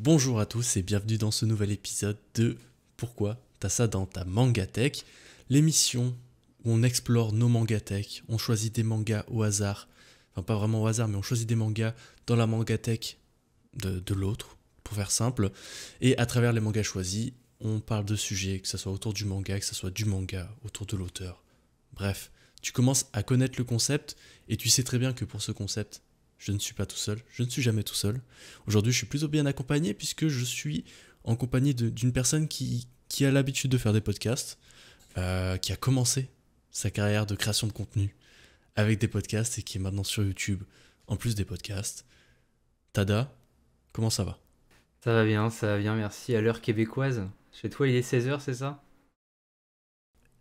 Bonjour à tous et bienvenue dans ce nouvel épisode de Pourquoi t'as ça dans ta mangatech L'émission où on explore nos mangatech, on choisit des mangas au hasard, enfin pas vraiment au hasard, mais on choisit des mangas dans la mangatech de, de l'autre, pour faire simple, et à travers les mangas choisis, on parle de sujets, que ce soit autour du manga, que ce soit du manga, autour de l'auteur. Bref, tu commences à connaître le concept et tu sais très bien que pour ce concept, je ne suis pas tout seul, je ne suis jamais tout seul. Aujourd'hui, je suis plutôt bien accompagné puisque je suis en compagnie d'une personne qui, qui a l'habitude de faire des podcasts, euh, qui a commencé sa carrière de création de contenu avec des podcasts et qui est maintenant sur YouTube en plus des podcasts. Tada, comment ça va Ça va bien, ça va bien, merci. À l'heure québécoise, chez toi il est 16h, c'est ça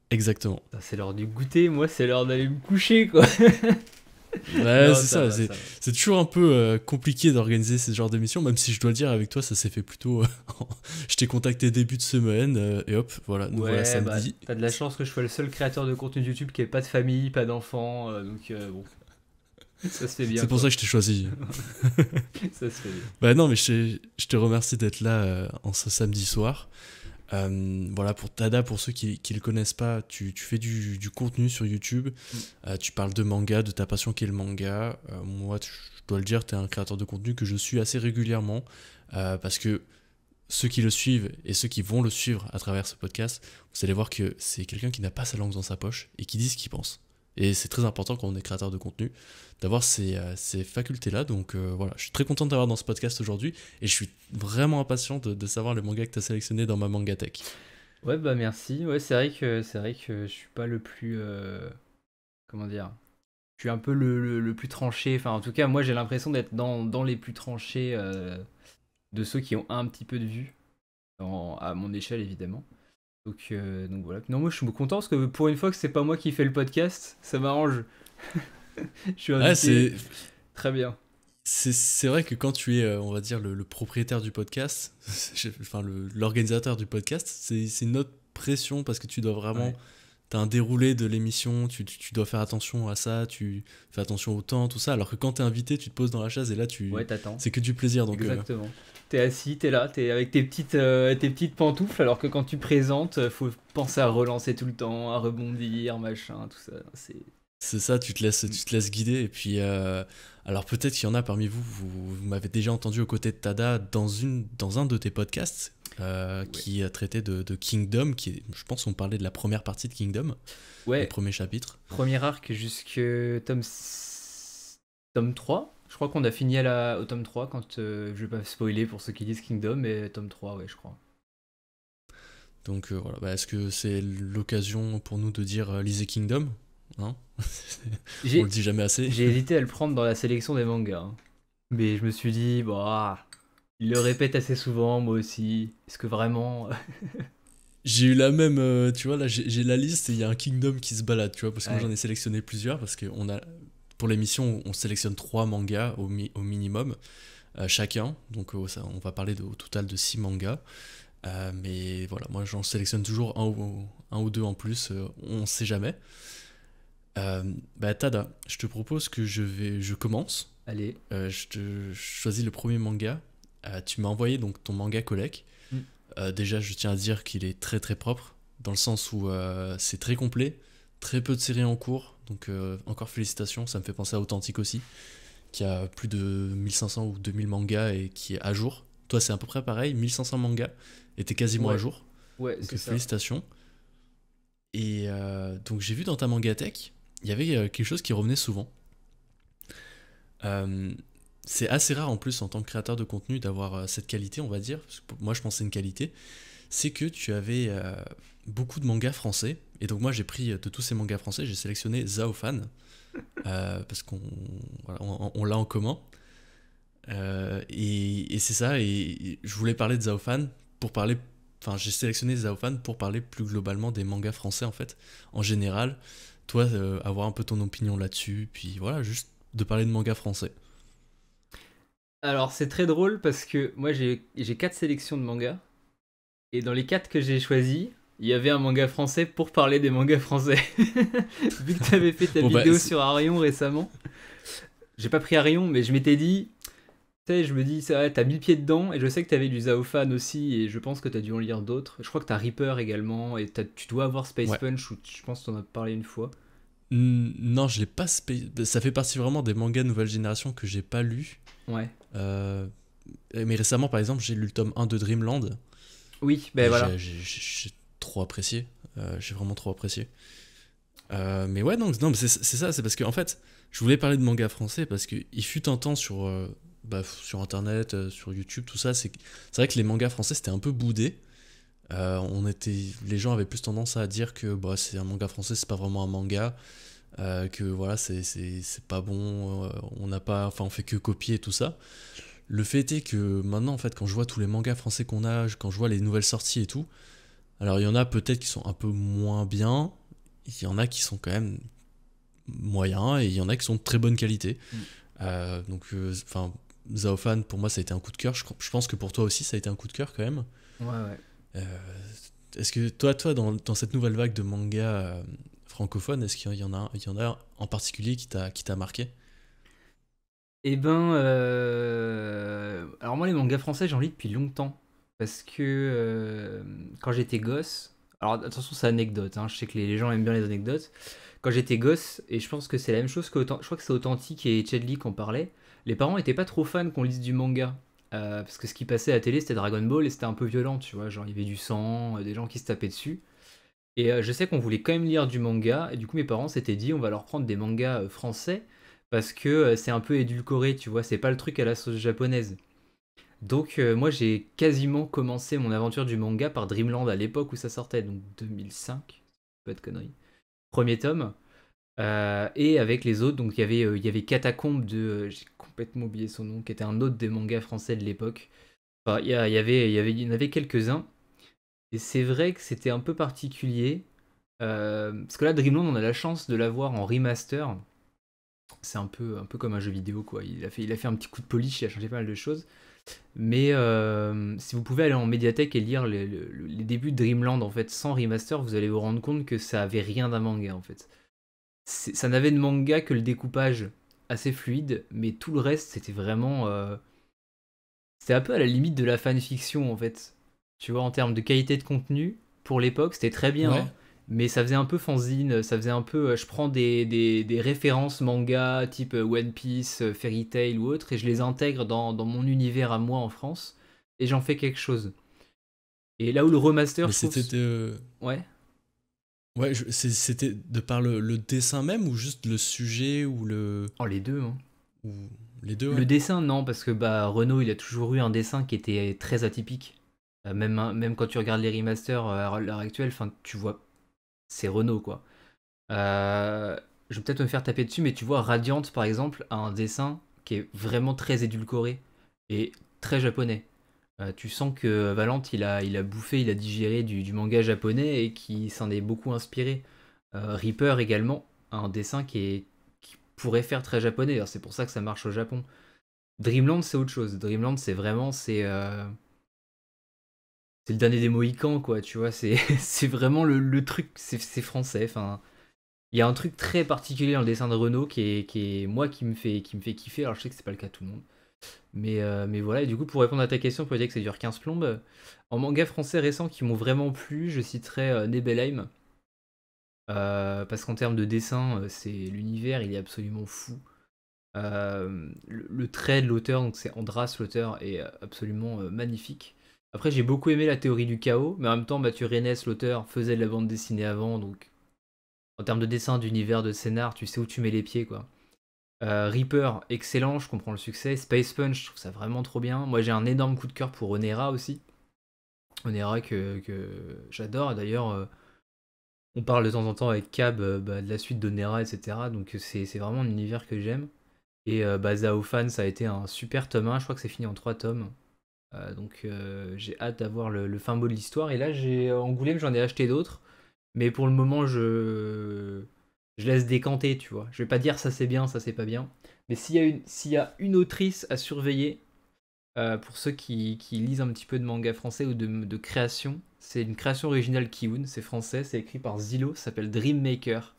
Exactement. Ah, c'est l'heure du goûter, moi c'est l'heure d'aller me coucher quoi Ouais, c'est ça. c'est toujours un peu euh, compliqué d'organiser ce genre d'émission, même si je dois le dire avec toi, ça s'est fait plutôt. Euh, je t'ai contacté début de semaine euh, et hop, voilà. Nous voilà samedi. Bah, t'as de la chance que je sois le seul créateur de contenu YouTube qui ait pas de famille, pas d'enfants, donc bon. Ça se fait bien. C'est pour ça que je t'ai choisi. ça se fait bien. Bah non, mais je, je te remercie d'être là en ce samedi soir. Euh, voilà, pour Tada, pour ceux qui ne le connaissent pas, tu, fais du, contenu sur YouTube, mm. euh, tu parles de manga, de ta passion qui est le manga. Euh, moi, je dois le dire, tu es un créateur de contenu que je suis assez régulièrement parce que ceux qui le suivent et ceux qui vont le suivre à travers ce podcast, vous allez voir que c'est quelqu'un qui n'a pas sa langue dans sa poche et qui dit ce qu'il pense. Et c'est très important quand on est créateur de contenu d'avoir euh, ces, facultés-là. Donc euh, voilà, je suis très content d'avoir dans ce podcast aujourd'hui et je suis vraiment impatient de, savoir le manga que tu as sélectionné dans ma manga tech. Ouais, bah merci. Ouais, c'est vrai que c'est vrai que je suis pas le plus euh, comment dire. Je suis un peu le, plus tranché. Enfin, en tout cas, moi, j'ai l'impression d'être dans, les plus tranchés de ceux qui ont un petit peu de vue, à mon échelle évidemment. Donc, donc voilà. Non, moi, je suis content parce que pour une fois que c'est pas moi qui fais le podcast, ça m'arrange. je suis invité. Ah, Très bien. C'est vrai que quand tu es, euh, on va dire, le, propriétaire du podcast, enfin l'organisateur du podcast, c'est une autre pression parce que tu dois vraiment... Tu as un déroulé de l'émission, tu, tu, dois faire attention à ça, tu fais attention au temps, tout ça. Alors que quand tu es invité, tu te poses dans la chaise et là, tu c'est que du plaisir. Donc, euh, Exactement. Tu T'es assis, t'es là, t'es avec tes petites, euh, tes petites pantoufles, alors que quand tu présentes, faut penser à relancer tout le temps, à rebondir, machin, tout ça. C'est c'est ça, tu te laisses, tu te laisses guider. Et puis, euh, alors peut-être qu'il y en a parmi vous, vous, m'avez déjà entendu aux côtés de Tada dans, une, dans un de tes podcasts euh, qui a de, de, Kingdom, qui je pense on parlait de la première partie de Kingdom, ouais. le premier chapitre. Premier arc jusqu'au tome, tome 3. Je crois qu'on a fini à au tome 3 quand euh, je vais pas spoiler pour ceux qui disent Kingdom, mais tome 3, ouais, je crois. Donc voilà, bah, est-ce que c'est l'occasion pour nous de dire lisez Kingdom on le dit jamais assez. J'ai hésité à le prendre dans la sélection des mangas. Hein. Mais je me suis dit, bah, il le répète assez souvent, moi aussi. Est-ce que vraiment. j'ai eu la même, euh, tu vois, là j'ai la liste et il y a un Kingdom qui se balade, tu vois, parce que moi j'en ai sélectionné plusieurs, parce que on a, pour l'émission, on sélectionne trois mangas au, au minimum, euh, chacun, donc euh, on va parler de, au total de six mangas, mais voilà, moi j'en sélectionne toujours un ou, un ou deux en plus, on sait jamais. Euh, bah Tada, je te propose que je vais, je commence. Allez. Euh, je choisis le premier manga. Euh, tu m'as envoyé donc ton manga collègue. Mm. Euh, déjà, je tiens à dire qu'il est très très propre, dans le sens où c'est très complet, très peu de séries en cours. Donc encore félicitations, ça me fait penser à Authentique aussi, qui a plus de 1500 ou 2000 mangas et qui est à jour. Toi, c'est à peu près pareil, 1500 mangas, et quasiment à jour. Ouais, donc, Félicitations. Et donc j'ai vu dans ta mangatech, il y avait euh, quelque chose qui revenait souvent. Euh, c'est assez rare en plus en tant que créateur de contenu d'avoir euh, cette qualité, on va dire. moi, je pense c'est une qualité. C'est que tu avais beaucoup de mangas français. Et donc, moi, j'ai pris de tous ces mangas français, j'ai sélectionné Zaofan. parce qu'on l'a en commun. et, c'est ça. Et, je voulais parler de Zaofan pour parler. Enfin, j'ai sélectionné Zaofan pour parler plus globalement des mangas français, en fait, en général toi, euh, avoir un peu ton opinion là-dessus, puis voilà, juste de parler de manga français. Alors, c'est très drôle parce que moi, j'ai quatre sélections de mangas. Et dans les quatre que j'ai choisis, il y avait un manga français pour parler des mangas français. Vu que tu avais fait ta bah, vidéo sur Arion récemment, j'ai pas pris Arion, mais je m'étais dit, sais, je me dis, c'est vrai, t'as mille pieds dedans, et je sais que t'avais du Zaofan aussi, et je pense que t'as dû en lire d'autres. Je crois que t'as Reaper également, et tu dois avoir Space Punch, où je pense que t'en as parlé une fois. non, je l'ai pas. Ça fait partie vraiment des mangas nouvelle génération que j'ai pas lu. Ouais. Euh, mais récemment, par exemple, j'ai lu le tome 1 de Dreamland. Oui, ben voilà. J'ai trop apprécié. Euh, j'ai vraiment trop apprécié. Euh, mais ouais, donc, non, c'est ça, c'est parce que, en fait, je voulais parler de mangas français parce qu'il fut un temps sur, bah, sur Internet, euh, sur YouTube, tout ça, c'est vrai que les mangas français c'était un peu boudé. Euh, on était, les gens avaient plus tendance à dire que bah, c'est un manga français, c'est pas vraiment un manga, euh, que voilà c'est pas bon, on n'a pas, enfin on fait que copier tout ça. Le fait était que maintenant en fait quand je vois tous les mangas français qu'on a, quand je vois les nouvelles sorties et tout, alors il y en a peut-être qui sont un peu moins bien, il y en a qui sont quand même moyens et il y en a qui sont de très bonne qualité. Mm. donc, enfin, Zaofan, pour moi, ça a été un coup de cœur. Je, pense que pour toi aussi, ça a été un coup de cœur quand même. Ouais, ouais. Euh, est-ce que toi, toi dans, cette nouvelle vague de mangas euh, francophones, est-ce qu'il y en a, il y en a en particulier qui t'a, qui t'a marqué Eh ben, euh, alors moi, les mangas français, j'en lis depuis longtemps. Parce que quand j'étais gosse, alors attention, c'est anecdote, hein, je sais que les gens aiment bien les anecdotes. Quand j'étais gosse, et je pense que c'est la même chose que, je crois que c'est authentique et Chedli en parlait, les parents étaient pas trop fans qu'on lise du manga. Euh, parce que ce qui passait à la télé, c'était Dragon Ball et c'était un peu violent, tu vois. Genre, il y avait du sang, euh, des gens qui se tapaient dessus. Et euh, je sais qu'on voulait quand même lire du manga. Et du coup, mes parents s'étaient dit, on va leur prendre des mangas français parce que c'est un peu édulcoré, tu vois. C'est pas le truc à la sauce japonaise. Donc, moi, j'ai quasiment commencé mon aventure du manga par Dreamland à l'époque où ça sortait, donc 2005, pas de conneries. Premier tome. Euh, et avec les autres, donc il y avait, euh, il y avait Catacombe de, euh, j'ai complètement oublié son nom, qui était un autre des mangas français de l'époque. Enfin, il y, avait, il y avait, y en avait quelques-uns. Et c'est vrai que c'était un peu particulier. parce que là, Dreamland, on a la chance de l'avoir en remaster. C'est un peu, un peu comme un jeu vidéo, quoi. Il a fait, il a fait un petit coup de polish, il a changé pas mal de choses. Mais si vous pouvez aller en médiathèque et lire les, les, débuts de Dreamland, en fait, sans remaster, vous allez vous rendre compte que ça avait rien d'un manga, en fait ça n'avait de manga que le découpage assez fluide, mais tout le reste, c'était vraiment. Euh, c'était un peu à la limite de la fanfiction, en fait. Tu vois, en termes de qualité de contenu, pour l'époque, c'était très bien. Hein. mais ça faisait un peu fanzine, ça faisait un peu. Euh, je prends des, des, références manga type euh, One Piece, Fairy Tail ou autre, et je les intègre dans, dans mon univers à moi en France, et j'en fais quelque chose. Et là où le remaster. c'était. Ouais. Ouais, c'était de par le, dessin même ou juste le sujet ou le. Oh, les deux. Hein. Ou... Les deux. Le dessin, non, parce que bah, Renault, il a toujours eu un dessin qui était très atypique. Euh, même, même quand tu regardes les remasters euh, à l'heure actuelle, fin, tu vois, c'est Renault, quoi. Euh, je vais peut-être me faire taper dessus, mais tu vois, Radiante, par exemple, a un dessin qui est vraiment très édulcoré et très japonais. Euh, tu sens que Valente, il a, il a bouffé, il a digéré du, manga japonais et qui s'en est beaucoup inspiré. Euh, Reaper également, un dessin qui, est, qui pourrait faire très japonais. C'est pour ça que ça marche au Japon. Dreamland, c'est autre chose. Dreamland, c'est vraiment, c'est, euh, le dernier des Mohicans, quoi. Tu vois, c'est, c'est vraiment le, truc, c'est, français. Enfin, il y a un truc très particulier dans le dessin de Renault qui est, moi qui me fait, qui me fait kiffer. Alors je sais que c'est pas le cas de tout le monde mais, euh, mais voilà, et du coup, pour répondre à ta question, pour dire que c'est dure 15 plombes, en manga français récents qui m'ont vraiment plu, je citerai euh, Nebelheim. Euh, parce qu'en termes de dessin, c'est l'univers, il est absolument fou. Le, trait de l'auteur, donc c'est Andras l'auteur, est absolument magnifique. Après, j'ai beaucoup aimé la théorie du chaos, mais en même temps, Mathieu Rennes, l'auteur, faisait de la bande dessinée avant, donc en termes de dessin, d'univers, de scénar, tu sais où tu mets les pieds, quoi. Euh, Reaper, excellent, je comprends le succès. Space Punch, je trouve ça vraiment trop bien. Moi, j'ai un énorme coup de cœur pour Onera aussi. Onera que, j'adore. D'ailleurs, euh, on parle de temps en temps avec Cab euh, bah, de la suite d'Onera, etc. Donc, c'est vraiment un univers que j'aime. Et bah, Fan, ça a été un super tome 1. Je crois que c'est fini en 3 tomes. donc, j'ai hâte d'avoir le, fin mot de l'histoire. Et là, j'ai Angoulême, j'en ai acheté d'autres. Mais pour le moment, je je laisse décanter, tu vois. Je vais pas dire ça c'est bien, ça c'est pas bien. Mais s'il y, a une, s'il y a une autrice à surveiller, euh, pour ceux qui, qui, lisent un petit peu de manga français ou de, création, c'est une création originale Kiun, c'est français, c'est écrit par Zillow, ça s'appelle Dreammaker.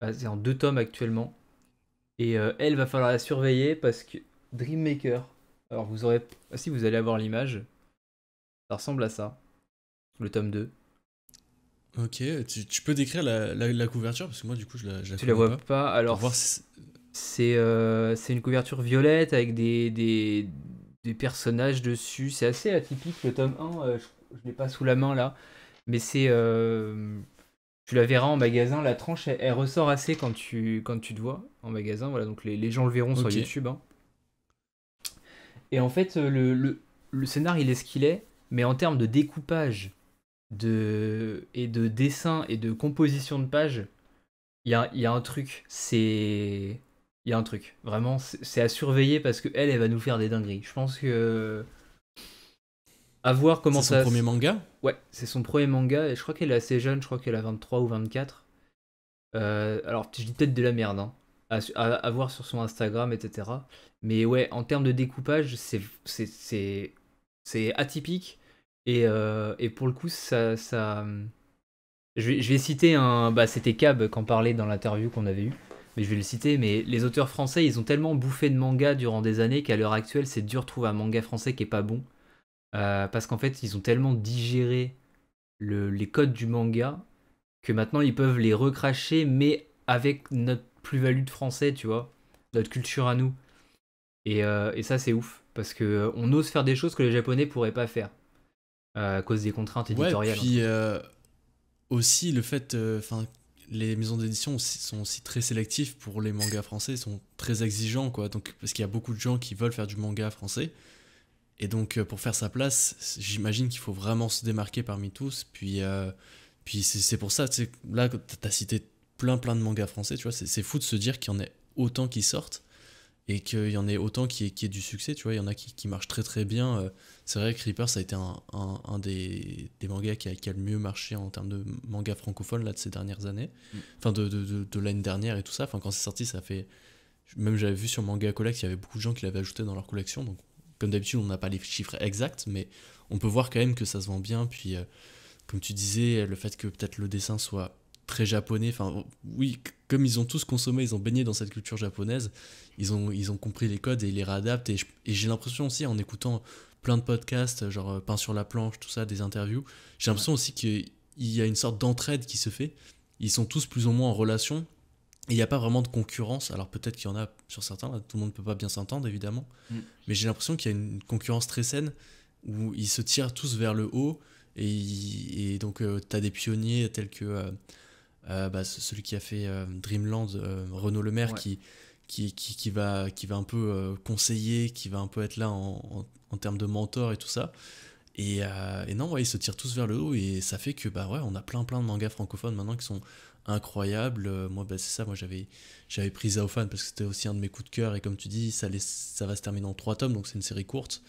Bah, c'est en deux tomes actuellement. Et euh, elle va falloir la surveiller parce que Dreammaker. Alors vous aurez. si vous allez avoir l'image, ça ressemble à ça. Le tome 2. Ok, tu, peux décrire la, couverture parce que moi du coup je la, je la tu la vois pas. Alors euh, c'est une couverture violette avec des, des, personnages dessus. C'est assez atypique le tome 1. Euh, je, l'ai pas sous la main là, mais c'est euh, tu la verras en magasin. La tranche elle, ressort assez quand tu quand tu te vois en magasin. Voilà donc les, gens le verront sur YouTube. Hein. Et en fait le, le, le scénar il est ce qu'il est, mais en termes de découpage de, et de dessin et de composition de page, il y a, y a, un truc. C'est. Il y a un truc. Vraiment, c'est à surveiller parce que elle, elle va nous faire des dingueries. Je pense que. À voir comment ça. C'est son premier manga Ouais, c'est son premier manga et je crois qu'elle est assez jeune, je crois qu'elle a 23 ou 24. Euh, alors, je dis peut-être de la merde, hein. À, voir sur son Instagram, etc. Mais ouais, en termes de découpage, c'est atypique. Euh, et, pour le coup, ça. Hum, je, vais, citer un. Bah, c'était Cab qu'en parlait dans l'interview qu'on avait eu mais je vais le citer, mais les auteurs français, ils ont tellement bouffé de manga durant des années qu'à l'heure actuelle, c'est dur de trouver un manga français qui est pas bon. Euh, parce qu'en fait, ils ont tellement digéré les codes du manga que maintenant, ils peuvent les recracher, mais avec notre plus-value de français, tu vois, notre culture à nous. Et, euh, ça, c'est ouf, parce qu'on on ose faire des choses que les Japonais pourraient pas faire. Euh, à cause des contraintes éditoriales. puis euh, aussi le fait, euh, enfin les maisons d'édition sont aussi très sélectives pour les mangas français, sont très exigeants, quoi. Donc, parce qu'il y a beaucoup de gens qui veulent faire du manga français. Et donc, pour faire sa place, j'imagine qu'il faut vraiment se démarquer parmi tous. Puis, puis c'est pour ça, là, tu as cité plein, plein de mangas français, tu vois. C'est fou de se dire qu'il y en a autant qui sortent et qu'il y en ait autant qui aient qui du succès, tu vois, il y en a qui, qui marchent très très bien. Euh. C'est vrai que Creeper, ça a été un, des, mangas qui a, le mieux marché en termes de manga francophone là, de ces dernières années, mm. enfin de, l'année dernière et tout ça. Enfin, quand c'est sorti, ça fait. Même j'avais vu sur Manga Collect, il y avait beaucoup de gens qui l'avaient ajouté dans leur collection, donc comme d'habitude, on n'a pas les chiffres exacts, mais on peut voir quand même que ça se vend bien. Puis, euh, comme tu disais, le fait que peut-être le dessin soit très japonais. Enfin, oui, comme ils ont tous consommé, ils ont baigné dans cette culture japonaise, ils ont, ils ont compris les codes et ils les réadaptent. Et, j'ai l'impression aussi, en écoutant plein de podcasts, genre euh, Pain sur la planche, tout ça, des interviews, j'ai l'impression aussi qu'il y a une sorte d'entraide qui se fait. Ils sont tous plus ou moins en relation. il n'y a pas vraiment de concurrence. Alors peut-être qu'il y en a sur certains, tout le monde ne peut pas bien s'entendre, évidemment. Mm. Mais j'ai l'impression qu'il y a une concurrence très saine où ils se tirent tous vers le haut. Et, donc, euh, tu as des pionniers tels que. Euh, euh, bah, celui qui a fait euh, Dreamland, euh, Renaud Le qui, qui, va, un peu conseiller, qui va un peu être là en, termes de mentor et tout ça. Et, et non, ils se tirent tous vers le haut et ça fait que bah on a plein plein de mangas francophones maintenant qui sont incroyables. moi, bah, c'est ça, moi j'avais j'avais pris Zaofan parce que c'était aussi un de mes coups de cœur et comme tu dis, ça, ça va se terminer en trois tomes, donc c'est une série courte.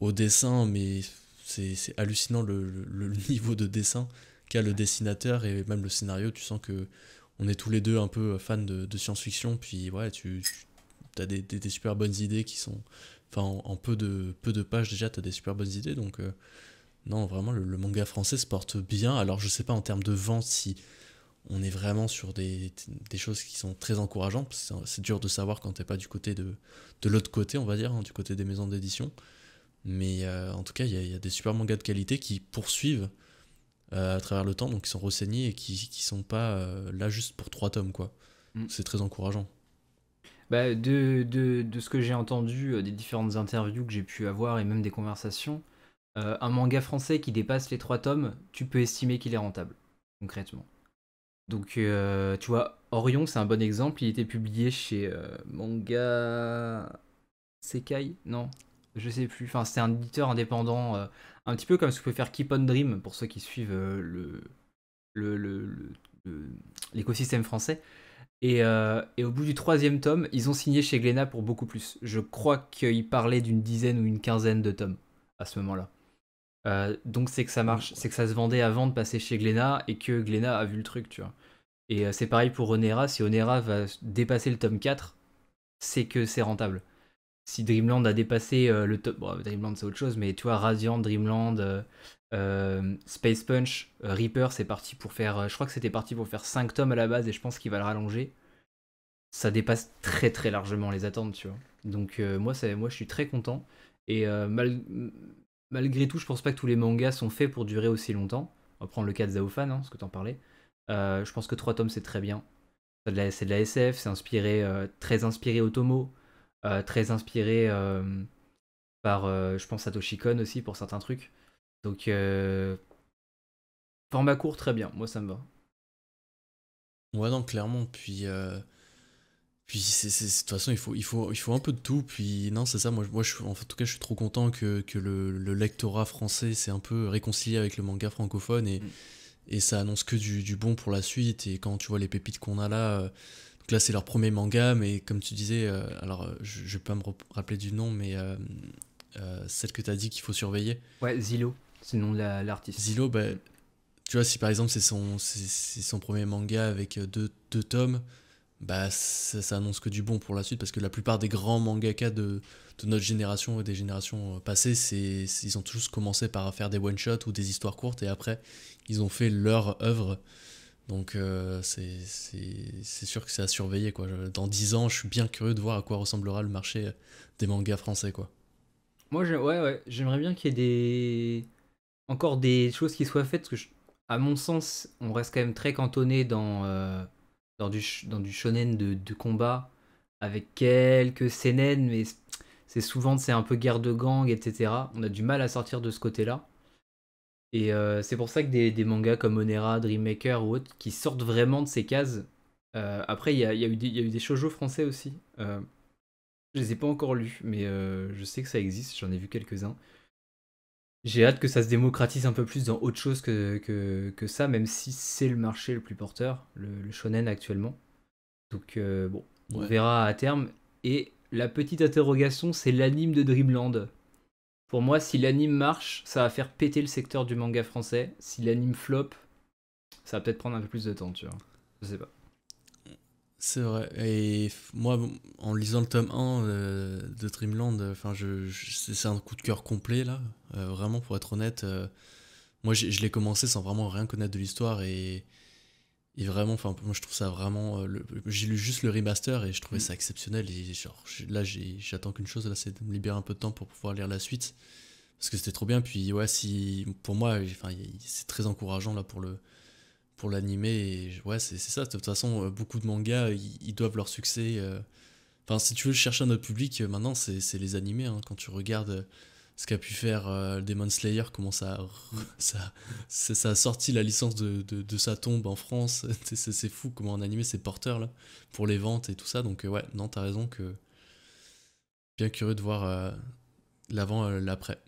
Au dessin, mais c'est hallucinant le, niveau de dessin cas le dessinateur et même le scénario, tu sens que on est tous les deux un peu euh, fans de, science-fiction, puis ouais, tu, as des, super bonnes idées qui sont. Enfin, en, peu, de, peu de pages déjà, tu as des super bonnes idées, donc euh, non, vraiment, le, manga français se porte bien. Alors, je sais pas en termes de vente si on est vraiment sur des, des choses qui sont très encourageantes, c'est dur de savoir quand t'es pas du côté de, de l'autre côté, on va dire, hein, du côté des maisons d'édition. Mais euh, en tout cas, il y, y, a des super mangas de qualité qui poursuivent euh, à travers le temps, donc qui sont renseignés et qui, qui sont pas euh, là juste pour trois tomes, quoi. Mm. C'est très encourageant. Bah, de, de, ce que j'ai entendu, euh, des différentes interviews que j'ai pu avoir et même des conversations, un manga français qui dépasse les trois tomes, tu peux estimer qu'il est rentable, concrètement. Donc, tu vois, Orion, c'est un bon exemple. Il était publié chez Manga Sekai, non je sais plus. Enfin, c'était un éditeur indépendant, euh, un petit peu comme ce que peut faire Keep on Dream pour ceux qui suivent euh, le, l'écosystème français. Euh, et, au bout du troisième tome, ils ont signé chez Glénat pour beaucoup plus. Je crois qu'ils parlaient d'une dizaine ou une quinzaine de tomes à ce moment-là. donc c'est que ça marche, c'est que ça se vendait avant de passer chez Glénat et que Glénat a vu le truc, tu vois. Et c'est pareil pour Onera, si Onera va dépasser le tome 4, c'est que c'est rentable si Dreamland a dépassé euh, le top. Dreamland c'est autre chose, mais tu vois, Radiant, Dreamland, euh, euh, Space Punch, Reaper, c'est parti pour faire. je crois que c'était parti pour faire 5 tomes à la base et je pense qu'il va le rallonger. Ça dépasse très très largement les attentes, tu vois. Donc moi, moi je suis très content. Et malgré tout, je pense pas que tous les mangas sont faits pour durer aussi longtemps. On va prendre le cas de Zaofan, hein, parce que t'en parlais. je pense que 3 tomes c'est très bien. C'est de, la SF, c'est inspiré, très inspiré tomo euh, très inspiré euh, par, euh, je pense, à Kon aussi pour certains trucs. Donc, format court, très bien. Moi, ça me va. Ouais, non, clairement. Puis. Puis de toute façon, il faut, il, faut, il faut un peu de tout. Puis non, c'est ça. Moi, moi en tout cas, je suis trop content que, le, lectorat français s'est un peu réconcilié avec le manga francophone et, mm. et ça annonce que du, du, bon pour la suite. Et quand tu vois les pépites qu'on a là, là, c'est leur premier manga, mais comme tu disais, euh, alors euh, je, je, peux pas me rappeler du nom, mais euh, celle que tu as dit qu'il faut surveiller. Ouais, Zilo, c'est le nom de l'artiste. Zilo, bah, tu vois, si par exemple c'est son, son premier manga avec deux, deux tomes, bah ça, annonce que du bon pour la suite, parce que la plupart des grands mangakas de, de notre génération et des générations passées, c'est, ils ont tous commencé par faire des one-shots ou des histoires courtes, et après, ils ont fait leur œuvre donc euh, c'est sûr que c'est à surveiller. Quoi. Dans dix ans, je suis bien curieux de voir à quoi ressemblera le marché euh, des mangas français. Quoi. Moi, ouais, ouais, j'aimerais bien qu'il y ait des... encore des choses qui soient faites, parce que, à mon sens, on reste quand même très cantonné dans, euh, dans, du, dans du shonen de, de, combat, avec quelques seinen, mais c'est souvent c'est un peu guerre de gang, etc. On a du mal à sortir de ce côté-là. Et euh, c'est pour ça que des, mangas comme Onera, Dreammaker ou autres qui sortent vraiment de ces cases. Euh, après, il y a, eu des shoujo français aussi. je euh, je les ai pas encore lus, mais je sais que ça existe, j'en ai vu quelques-uns. J'ai hâte que ça se démocratise un peu plus dans autre chose que, ça, même si c'est le marché le plus porteur, le, shonen actuellement. Donc bon, on verra à terme. Et la petite interrogation, c'est l'anime de Dreamland. Pour moi, si l'anime marche, ça va faire péter le secteur du manga français. Si l'anime flop, ça va peut-être prendre un peu plus de temps, tu vois. Je sais pas. C'est vrai. Et moi, en lisant le tome 1 euh, de Dreamland, euh, enfin, je, c'est un coup de cœur complet là. Euh, vraiment, pour être honnête, moi, je l'ai commencé sans vraiment rien connaître de l'histoire et et vraiment, enfin, moi je trouve ça vraiment. Euh, j'ai lu juste le remaster et je trouvais mm. ça exceptionnel. genre, là, j'attends qu'une chose, là, c'est de me libérer un peu de temps pour pouvoir lire la suite. Parce que c'était trop bien. Puis, ouais, si, pour moi, enfin, c'est très encourageant là pour le pour l'animer Et ouais, c'est ça. De toute façon, euh, beaucoup de mangas, ils, doivent leur succès. Euh. Enfin, si tu veux chercher un autre public, maintenant, c'est les animés. Hein. quand tu regardes ce qu'a pu faire euh, Demon Slayer, comment ça, ça, a sorti la licence de, sa tombe en France. c'est fou comment un animé c'est porteur là, pour les ventes et tout ça. Donc, euh, ouais, non, t'as raison que. Bien curieux de voir euh, l'avant, l'après.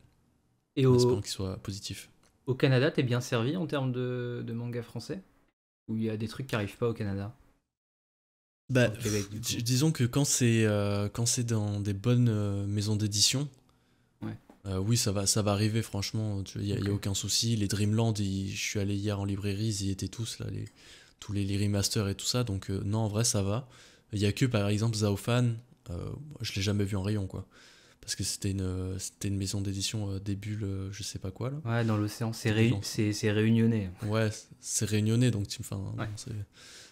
Et qu'il soit positif. Au Canada, t'es bien servi en termes de, manga français Ou il y a des trucs qui n'arrivent pas au Canada bah, disons que quand c'est dans des bonnes maisons d'édition, euh, oui, ça va, ça va arriver, franchement. Il n'y a, aucun souci. Les Dreamland, je suis allé hier en librairie, ils y étaient tous, là, les, tous les, remasters et tout ça. Donc, euh, non, en vrai, ça va. Il n'y a que, par exemple, Zaofan. Euh, je l'ai jamais vu en rayon, quoi. Parce que c'était une, euh, une maison d'édition début, je je sais pas quoi. Là. Ouais, dans l'océan, c'est, c'est, réunionné. Ouais, c'est réunionné, donc tu,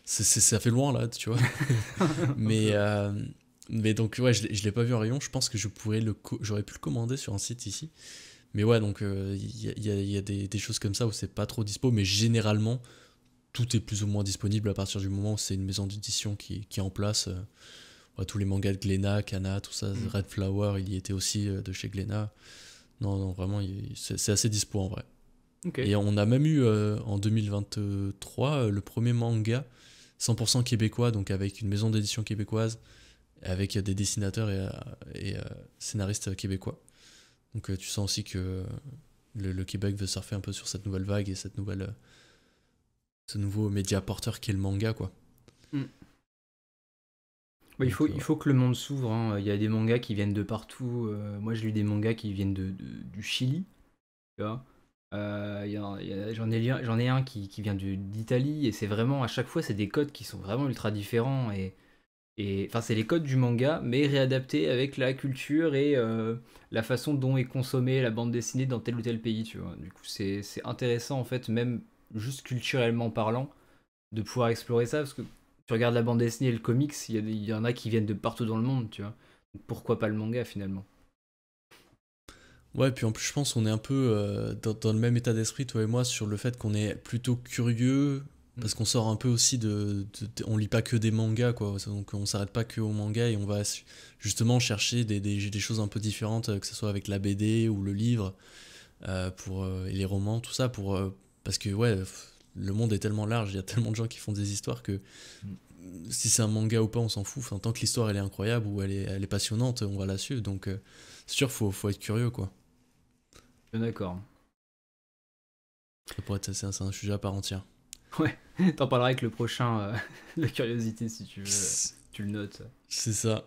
ça fait loin, là, tu vois. Mais. Mais donc, ouais, je, ne l'ai pas vu en rayon. Je pense que je pourrais le j'aurais pu le commander sur un site ici. Mais ouais, donc il euh, y, a, y a des, choses comme ça où c'est pas trop dispo, mais généralement, tout est plus ou moins disponible à partir du moment où c'est une maison d'édition qui, qui, est en place. Euh, tous les mangas de Glénat, Kana, tout ça, mm. Red Flower, il y était aussi euh, de chez Glénat. Non, non, vraiment, c'est assez dispo en vrai. Et on a même eu en 2023 le premier manga 100% québécois, donc avec une maison d'édition québécoise avec des dessinateurs et, euh, euh, scénaristes québécois. Donc euh, tu sens aussi que le, Québec veut surfer un peu sur cette nouvelle vague et cette nouvelle, ce nouveau média porteur qui est le manga, quoi. Mm. il, faut, il faut que le monde s'ouvre. Hein. Il y a des mangas qui viennent de partout. moi, j'ai lu des mangas qui viennent de, du Chili. J'en ai, ai, un qui, qui vient d'Italie. Et c'est vraiment, à chaque fois, c'est des codes qui sont vraiment ultra différents. Et enfin, c'est les codes du manga, mais réadaptés avec la culture et euh, la façon dont est consommée la bande dessinée dans tel ou tel pays, tu vois. Du coup, c'est intéressant, en fait, même juste culturellement parlant, de pouvoir explorer ça, parce que tu regardes la bande dessinée et le comics, il y, en a qui viennent de partout dans le monde, tu vois. pourquoi pas le manga, finalement Ouais, puis en plus, je pense qu'on est un peu euh, dans, le même état d'esprit, toi et moi, sur le fait qu'on est plutôt curieux, Mm. Parce qu'on sort un peu aussi de, On lit pas que des mangas, quoi. Donc on s'arrête pas que aux mangas et on va justement chercher des, choses un peu différentes, euh, que ce soit avec la BD ou le livre, euh, pour, euh, les romans, tout ça, pour. parce que, ouais, le monde est tellement large, il y a tellement de gens qui font des histoires que. Mm. Si c'est un manga ou pas, on s'en fout. Enfin, tant que l'histoire elle est incroyable ou elle est, passionnante, on va la suivre. Donc, c'est sûr, faut, faut être curieux, quoi. D'accord. être, c'est un sujet à part entière. Ouais, t'en parleras avec le prochain, de euh, la curiosité si tu veux, tu le notes. C'est ça.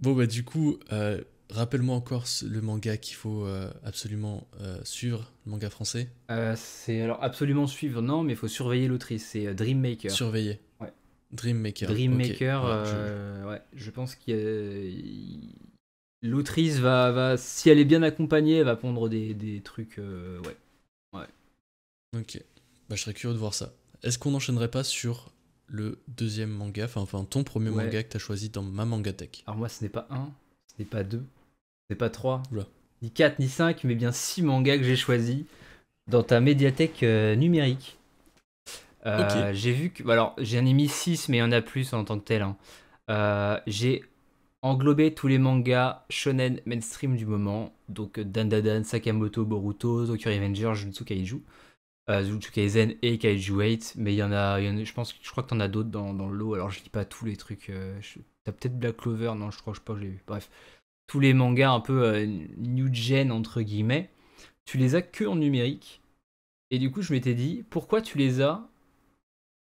Bon bah du coup, euh, rappelle-moi encore le manga qu'il faut euh, absolument suivre, le manga français. c'est alors absolument suivre, non, mais il faut surveiller l'autrice, c'est Dream Maker. Surveiller. Ouais. Dream Maker. Dream Maker, ouais, je... pense que L'autrice va, va, si elle est bien accompagnée, elle va pondre des, des trucs, ouais. ouais. Ok, bah, je serais curieux de voir ça. Est-ce qu'on n'enchaînerait pas sur le deuxième manga, enfin, ton premier manga que tu as choisi dans ma manga tech Alors moi, ce n'est pas un, ce n'est pas deux, ce n'est pas trois, ni quatre, ni cinq, mais bien six mangas que j'ai choisis dans ta médiathèque euh, numérique. Euh, j'ai vu que. Alors, j'en ai mis six, mais il y en a plus en tant que tel. Hein. Euh, j'ai englobé tous les mangas shonen mainstream du moment. Donc, Dandadan, Sakamoto, Boruto, Tokyo Revenger, Jujutsu Kaiju. Euh, Zuchu Kaizen et Kaiju 8, mais il y en a, je pense, je crois que t'en as d'autres dans, dans, le lot, alors je lis pas tous les trucs, euh, t'as peut-être Black Clover, non, je crois, je l'ai pas, j'ai vu, bref, tous les mangas un peu euh, new gen, entre guillemets, tu les as que en numérique, et du coup, je m'étais dit, pourquoi tu les as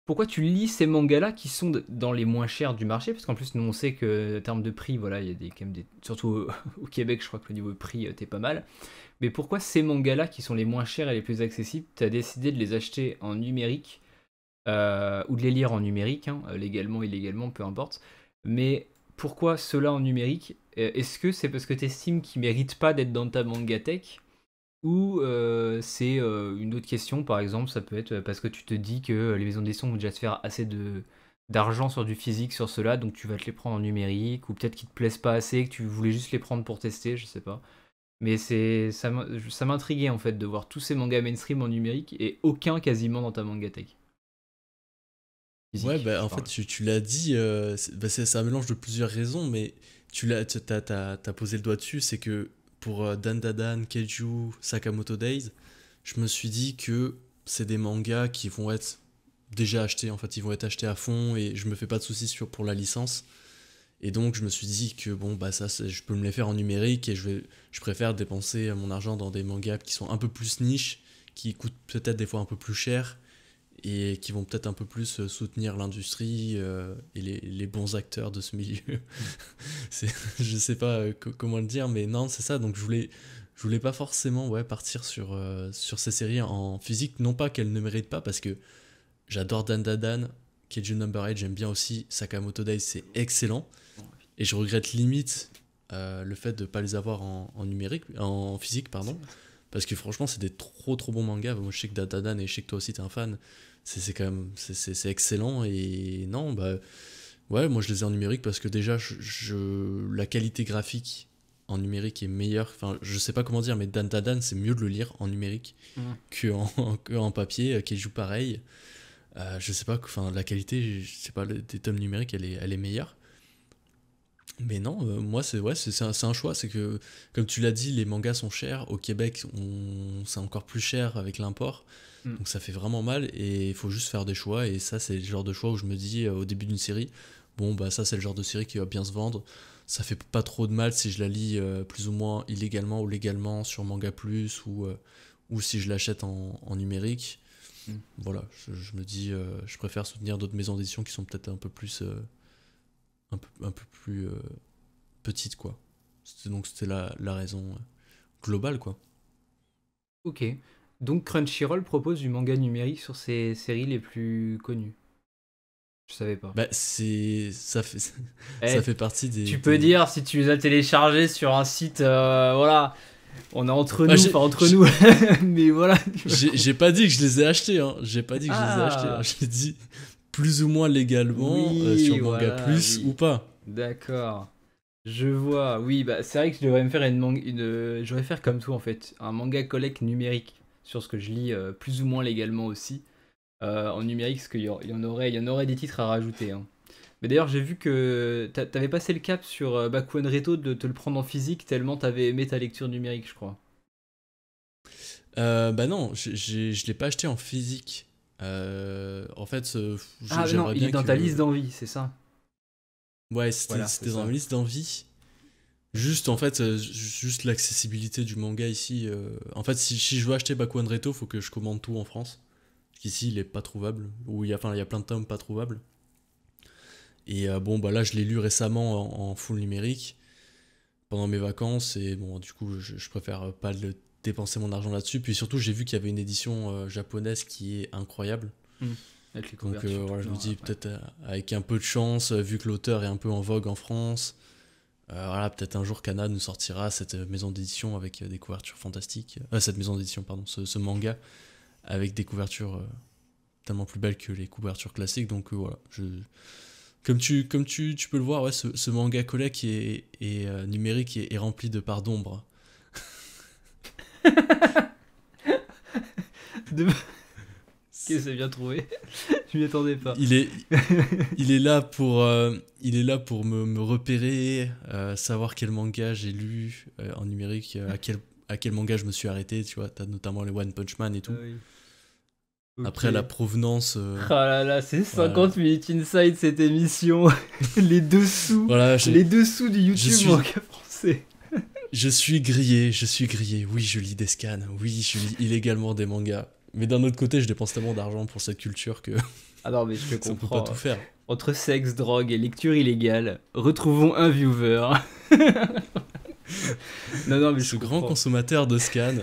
pourquoi tu lis ces mangas-là qui sont dans les moins chers du marché Parce qu'en plus, nous, on sait que, en termes de prix, voilà, il y a des, quand Surtout au, Québec, je crois que le niveau de prix, euh, t'es pas mal. Mais pourquoi ces mangas-là, qui sont les moins chers et les plus accessibles, t'as décidé de les acheter en numérique euh, ou de les lire en numérique, hein, euh, légalement, illégalement, peu importe. Mais pourquoi cela en numérique Est-ce que c'est parce que estimes qu'ils méritent pas d'être dans ta mangatech ou euh, c'est euh, une autre question, par exemple, ça peut être euh, parce que tu te dis que les maisons des sons vont déjà se faire assez de d'argent sur du physique, sur cela, donc tu vas te les prendre en numérique, ou peut-être qu'ils te plaisent pas assez, que tu voulais juste les prendre pour tester, je sais pas. Mais c'est ça m'intriguait en fait de voir tous ces mangas mainstream en numérique et aucun quasiment dans ta mangatech. ouais, bah, en fait, tu, l'as dit, c'est un bah, mélange de plusieurs raisons, mais tu l'as, t'as as, posé le doigt dessus, c'est que pour euh, Dandadan, Keiju, Sakamoto Days, je me suis dit que c'est des mangas qui vont être déjà achetés, en fait, ils vont être achetés à fond et je me fais pas de soucis sur, pour la licence. Et donc, je me suis dit que bon, bah ça, je peux me les faire en numérique et je, vais, je préfère dépenser mon argent dans des mangas qui sont un peu plus niche, qui coûtent peut-être des fois un peu plus cher et qui vont peut-être un peu plus euh, soutenir l'industrie euh, et les, les, bons acteurs de ce milieu. je sais pas euh, comment le dire, mais non, c'est ça. Donc je voulais, je voulais pas forcément ouais, partir sur, sur ces séries en physique. Non pas qu'elles ne méritent pas, parce que j'adore Dan Dadan, June Number 8, j'aime bien aussi Sakamoto Days, c'est excellent. Et je regrette limite le fait de pas les avoir en, numérique, en physique, pardon. Parce que franchement, c'est des trop trop bons mangas. Moi, je sais que Dan Dadan et je sais que toi aussi t'es un fan c'est quand même c'est excellent et non bah ouais moi je les ai en numérique parce que déjà je, la qualité graphique en numérique est meilleure enfin je sais pas comment dire mais Dan Dan c'est mieux de le lire en numérique mmh. qu'en que, en, papier euh, qui joue pareil euh, je sais pas enfin la qualité je sais pas des tomes numériques elle est elle est meilleure mais non, euh, moi c'est ouais, c'est un, choix, c'est que comme tu l'as dit, les mangas sont chers au Québec, c'est encore plus cher avec l'import. Mm. Donc ça fait vraiment mal et il faut juste faire des choix. Et ça, c'est le genre de choix où je me dis euh, au début d'une série, bon, bah ça, c'est le genre de série qui va bien se vendre. Ça fait pas trop de mal si je la lis euh, plus ou moins illégalement ou légalement sur Manga Plus ou, euh, si je l'achète en, numérique. Mm. Voilà, je, me dis, je préfère soutenir d'autres maisons d'édition qui sont peut-être un peu plus. Un peu, plus petite quoi. Donc c'était la, la, raison globale quoi. Ok. Donc Crunchyroll propose du manga numérique sur ses séries les plus connues. Je savais pas. Bah c'est ça fait ça eh, fait partie des. Tu peux dire si tu les as téléchargés sur un site euh, voilà. On est entre ah, nous, pas entre nous, mais voilà. J'ai pas dit que je les ai achetés, hein. J'ai pas dit que je les ai ah. achetés. Hein. J'ai dit plus ou moins légalement euh, sur Manga Plus ou pas. D'accord. Je vois. Oui, bah c'est vrai que je devrais me faire une, une... je faire comme tout en fait, un manga collect numérique sur ce que je lis euh, plus ou moins légalement aussi euh, en numérique, parce qu'il y, en aurait, il y en aurait des titres à rajouter. Hein. Mais d'ailleurs, j'ai vu que t'avais passé le cap sur euh, Bakuan Reto de te le prendre en physique tellement t'avais aimé ta lecture numérique, je crois. bah non, je l'ai pas acheté en physique. en fait, ah non, il est dans ta liste d'envie, c'est ça. Ouais, c'était dans ma liste d'envie. Juste en fait, euh, juste l'accessibilité du manga ici. Euh, en fait, si, je veux acheter Bakuan Reto, faut que je commande tout en France. Parce qu'ici, il est pas trouvable. Ou il y a, enfin, il y a plein de tomes pas trouvables. Et euh, bon, bah là, je l'ai lu récemment en, full numérique pendant mes vacances. Et bon, du coup, je, préfère pas le, dépenser mon argent là-dessus. Puis surtout, j'ai vu qu'il y avait une édition japonaise qui est incroyable. Mmh. Donc, je me dis, peut-être avec un peu de chance, vu que l'auteur est un peu en vogue en France euh, voilà, peut-être un jour Kana nous sortira cette euh, maison d'édition avec euh, des couvertures fantastiques. cette maison d'édition, pardon, ce, manga avec des couvertures tellement plus belles que les couvertures classiques. Donc voilà, comme tu, comme tu, tu, peux le voir, ce, manga collègue est, numérique et est rempli de parts d'ombre. de... C'est bien trouvé tu m'y attendais pas. Il est, il est là pour, euh, il est là pour me, me repérer, euh, savoir quel manga j'ai lu euh, en numérique, à, quel, à quel manga je me suis arrêté, tu vois. T'as notamment les One Punch Man et tout. Ah Après la provenance. Ah là là, c'est 50 minutes inside cette émission. les dessous. les dessous du YouTube manga français. je suis grillé, je suis grillé. Oui, je lis des scans. Oui, je lis illégalement des mangas. Mais d'un autre côté, je dépense tellement d'argent pour cette culture que. Ah non, mais je comprends. peut pas tout hein. faire. Entre sexe, drogue et lecture illégale, retrouvons un viewer. non, non, mais je, suis grand consommateur de scans.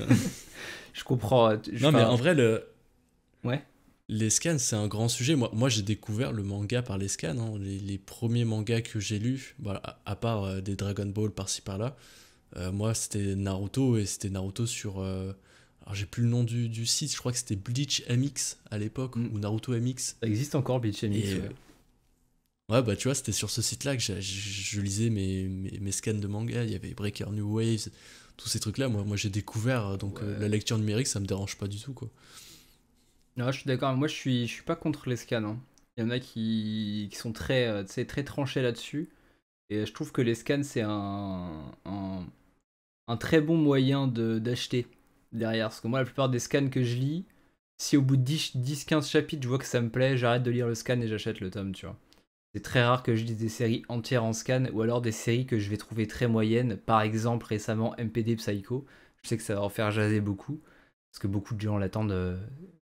je comprends. non, mais en vrai, le. Ouais. Les scans, c'est un grand sujet. Moi, moi j'ai découvert le manga par les scans. Hein. Les, premiers mangas que j'ai lus, voilà, à, part euh, des Dragon Ball par-ci par-là, euh, moi, c'était Naruto et c'était Naruto sur. Euh, alors j'ai plus le nom du, site, je crois que c'était Bleach MX à l'époque, mm. ou Naruto MX. Ça existe encore Bleach MX, euh, ouais. bah tu vois, c'était sur ce site-là que je, lisais mes, mes, scans de manga, il y avait Breaker New Waves, tous ces trucs-là, moi, moi j'ai découvert, euh, donc euh, la lecture numérique, ça me dérange pas du tout, quoi. Non, je suis d'accord, moi je suis, je suis pas contre les scans, hein. il y en a qui, sont très, très tranchés là-dessus, et je trouve que les scans c'est un, un, un très bon moyen d'acheter derrière. Parce que moi, la plupart des scans que je lis, si au bout de 10-15 chapitres, je vois que ça me plaît, j'arrête de lire le scan et j'achète le tome, tu vois. C'est très rare que je lise des séries entières en scan ou alors des séries que je vais trouver très moyennes. Par exemple, récemment, MPD Psycho. Je sais que ça va en faire jaser beaucoup parce que beaucoup de gens l'attendent euh,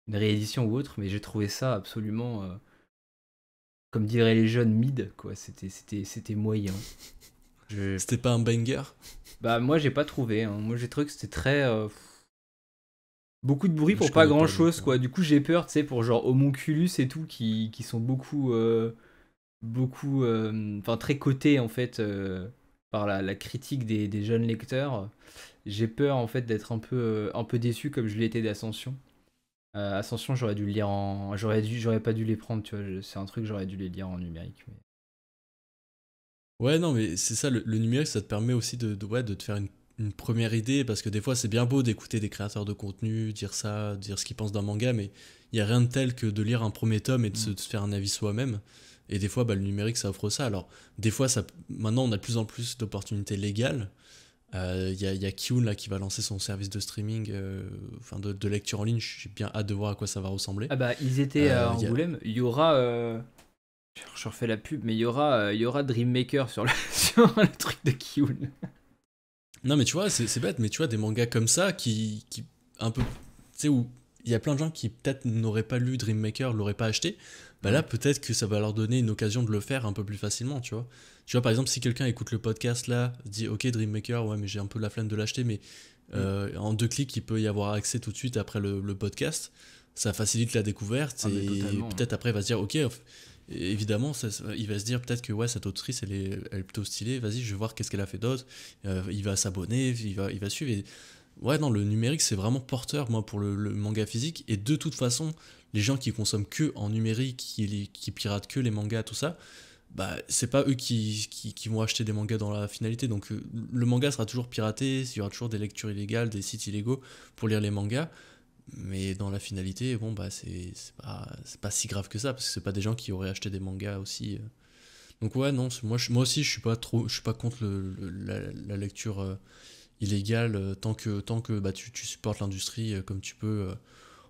une réédition ou autre, mais j'ai trouvé ça absolument, euh, comme diraient les jeunes, mid, quoi. C'était, c'était, c'était moyen. C'était pas un banger Bah, moi, j'ai pas trouvé. Hein. Moi, j'ai trouvé que c'était très. Euh, beaucoup de bruit pour pas grand chose, quoi. Du coup, j'ai peur, tu sais, pour genre homunculus et tout, qui, qui sont beaucoup. Euh, beaucoup. Euh, enfin, très cotés, en fait, euh, par la, critique des, jeunes lecteurs. J'ai peur, en fait, d'être un peu, un peu déçu, comme je l'étais d'Ascension. Ascension, j'aurais dû le lire en. J'aurais, dû... j'aurais pas dû les prendre, tu vois. C'est un truc, j'aurais dû les lire en numérique. Ouais, non, mais c'est ça, le, numérique, ça te permet aussi de, de, ouais, de te faire une une première idée, parce que des fois c'est bien beau d'écouter des créateurs de contenu dire ça, dire ce qu'ils pensent d'un manga, mais il n'y a rien de tel que de lire un premier tome et de, se, mm. faire un avis soi-même. Et des fois, bah, le numérique, ça offre ça. Alors, des fois, ça, maintenant, on a de plus en plus d'opportunités légales. Euh, il y, a, là, qui va lancer son service de streaming, euh, enfin de, lecture en ligne. J'ai bien hâte de voir à quoi ça va ressembler. Ah bah, ils étaient à euh, Angoulême. Il y aura je refais la pub, mais il y aura, y aura Dreammaker sur le, sur le truc de Kiyun. Non, mais tu vois, c'est bête, mais tu vois, des mangas comme ça qui. qui un peu. Tu sais, où il y a plein de gens qui peut-être n'auraient pas lu Dream Maker, l'auraient pas acheté, bah là peut-être que ça va leur donner une occasion de le faire un peu plus facilement, tu vois. Tu vois par exemple si quelqu'un écoute le podcast là, dit ok Maker, ouais mais j'ai un peu la flemme de l'acheter, mais mm. euh, en deux clics il peut y avoir accès tout de suite après le, podcast, ça facilite la découverte ah, et hein. peut-être après il va se dire ok évidemment, il va se dire peut-être que ouais, cette autrice, elle est, elle plutôt stylée, vas-y, je vais voir qu'est-ce qu'elle a fait d'autre. Euh, il va s'abonner, il va, il va suivre. Ouais, non, le numérique, c'est vraiment porteur, moi, pour le, manga physique. Et de toute façon, les gens qui consomment que en numérique, qui, qui piratent que les mangas, tout ça, bah, c'est pas eux qui, qui, qui, vont acheter des mangas dans la finalité. Donc, euh, le manga sera toujours piraté, il y aura toujours des lectures illégales, des sites illégaux pour lire les mangas. Mais dans la finalité, bon, bah, c'est pas, pas si grave que ça, parce que c'est pas des gens qui auraient acheté des mangas aussi. Euh. Donc, ouais, non, moi, moi aussi, je suis pas, trop, je suis pas contre la, lecture euh, illégale euh, tant que, tant que bah, tu, tu supportes l'industrie comme tu peux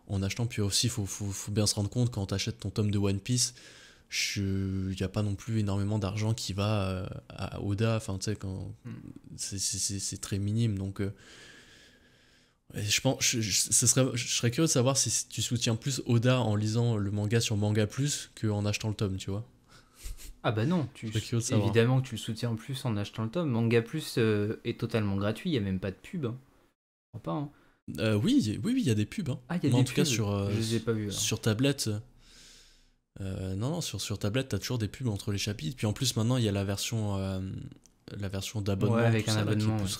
en achetant. Puis aussi, il faut, faut, faut, bien se rendre compte quand tu achètes ton tome de One Piece, il n'y a pas non plus énormément d'argent qui va à Oda. Enfin, tu sais, quand... Hmm. c'est très minime. Donc je pense, serait, je serais curieux de savoir si tu soutiens plus Oda en lisant le manga sur Manga Plus qu'en achetant le tome, tu vois. Ah bah non, tu, évidemment que tu le soutiens plus en achetant le tome. Manga Plus euh, est totalement gratuit, il n'y a même pas de pub. Hein. Pas, hein. Euh, oui, oui, oui, il y a des pubs. Hein. Ah, en tout cas, sur, euh, sur tablette. non, non, sur, sur tablette, t'as toujours des pubs entre les chapitres. Puis en plus, maintenant, il y a la version, la version d'abonnement avec un abonnement, qui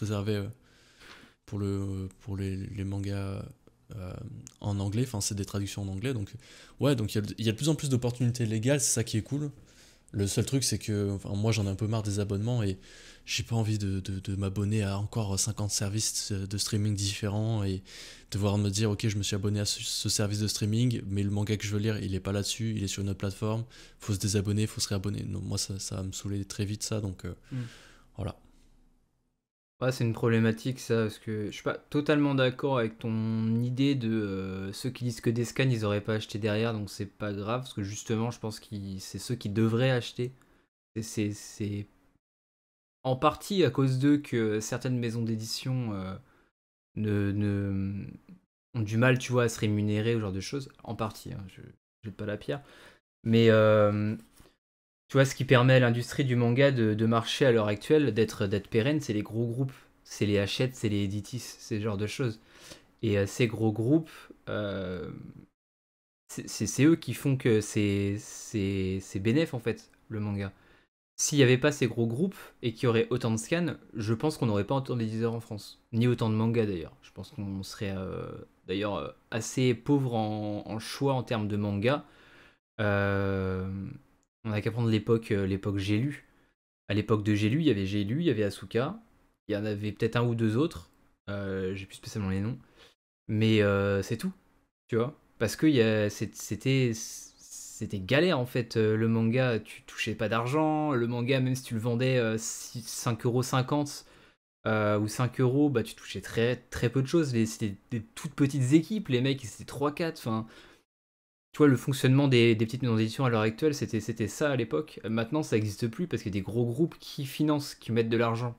pour, le, pour les, les mangas euh, en anglais, enfin c'est des traductions en anglais, donc ouais, donc il y, y, a de plus en plus d'opportunités légales, c'est ça qui est cool. Le seul truc c'est que enfin, moi j'en ai un peu marre des abonnements et j'ai pas envie de, de, m'abonner à encore 50 services de streaming différents et devoir me dire ok je me suis abonné à ce, service de streaming mais le manga que je veux lire il est pas là-dessus, il est sur une autre plateforme, faut se désabonner, faut se réabonner. Non, moi ça, ça me saouler très vite ça donc... Euh, mm. Ouais, c'est une problématique ça, parce que je suis pas totalement d'accord avec ton idée de euh, ceux qui disent que des scans ils auraient pas acheté derrière, donc c'est pas grave, parce que justement je pense que c'est ceux qui devraient acheter. C'est en partie à cause d'eux que certaines maisons d'édition euh, ne, ne, ont du mal, tu vois, à se rémunérer, ce genre de choses. En partie, hein, je jette pas la pierre. Mais euh, tu vois, ce qui permet à l'industrie du manga de, marcher à l'heure actuelle, d'être pérenne, c'est les gros groupes. C'est les Hachette, c'est les Editis, ce genre de choses. Et euh, ces gros groupes, euh, c'est eux qui font que c'est bénéf en fait, le manga. S'il n'y avait pas ces gros groupes et qu'il y aurait autant de scans, je pense qu'on n'aurait pas autant d'éditeurs en France. Ni autant de mangas d'ailleurs. Je pense qu'on serait euh, d'ailleurs assez pauvre en, choix en termes de mangas. Euh, on n'a qu'à prendre l'époque euh, l'époque J'ai À l'époque de J'ai il y avait J'ai il y avait Asuka. Il y en avait peut-être un ou deux autres. Euh, j'ai plus spécialement les noms. Mais euh, c'est tout. Tu vois Parce que c'était c'était galère en fait. Le manga, tu touchais pas d'argent. Le manga, même si tu le vendais 5,50€ ou 5€, bah, tu touchais très, très peu de choses. C'était des toutes petites équipes. Les mecs, c'était 3-4. Enfin, le fonctionnement des, petites maisons d'édition à l'heure actuelle, c'était, c'était ça à l'époque. Euh, maintenant, ça n'existe plus parce qu'il y a des gros groupes qui financent, qui mettent de l'argent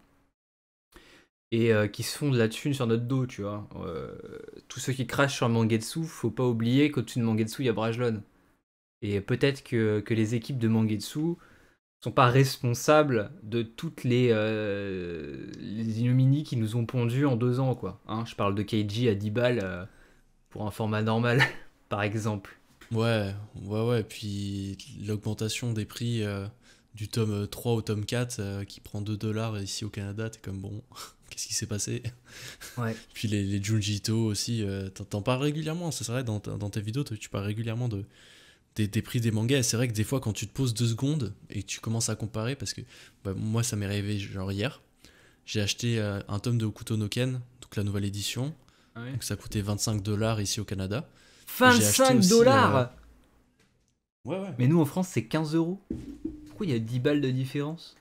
et euh, qui se font de la thune sur notre dos, tu vois. Euh, tous ceux qui crachent sur Mangetsu, faut pas oublier qu'au-dessus de Mangetsu, il y a Brajlon. Et peut-être que, les équipes de Mangetsu sont pas responsables de toutes les, euh, qui nous ont pondus en deux ans, quoi. Hein. je parle de Keiji à 10 balles pour un format normal, par exemple. Ouais, ouais, ouais. puis l'augmentation des prix euh, du tome 3 au tome 4 euh, qui prend 2 dollars ici au Canada, t'es comme bon, qu'est-ce qui s'est passé ouais. Puis les, les aussi, euh, t'en parles régulièrement, c'est vrai, dans, dans, tes vidéos, tu parles régulièrement de, des, prix des mangas. c'est vrai que des fois, quand tu te poses deux secondes et tu commences à comparer, parce que bah, moi, ça m'est arrivé genre hier, j'ai acheté un tome de Okuto no Ken, donc la nouvelle édition. Ah donc ça coûtait 25 dollars ici au Canada. 25 dollars euh, ouais, ouais. Mais nous en France, c'est 15 euros. Pourquoi il y a 10 balles de différence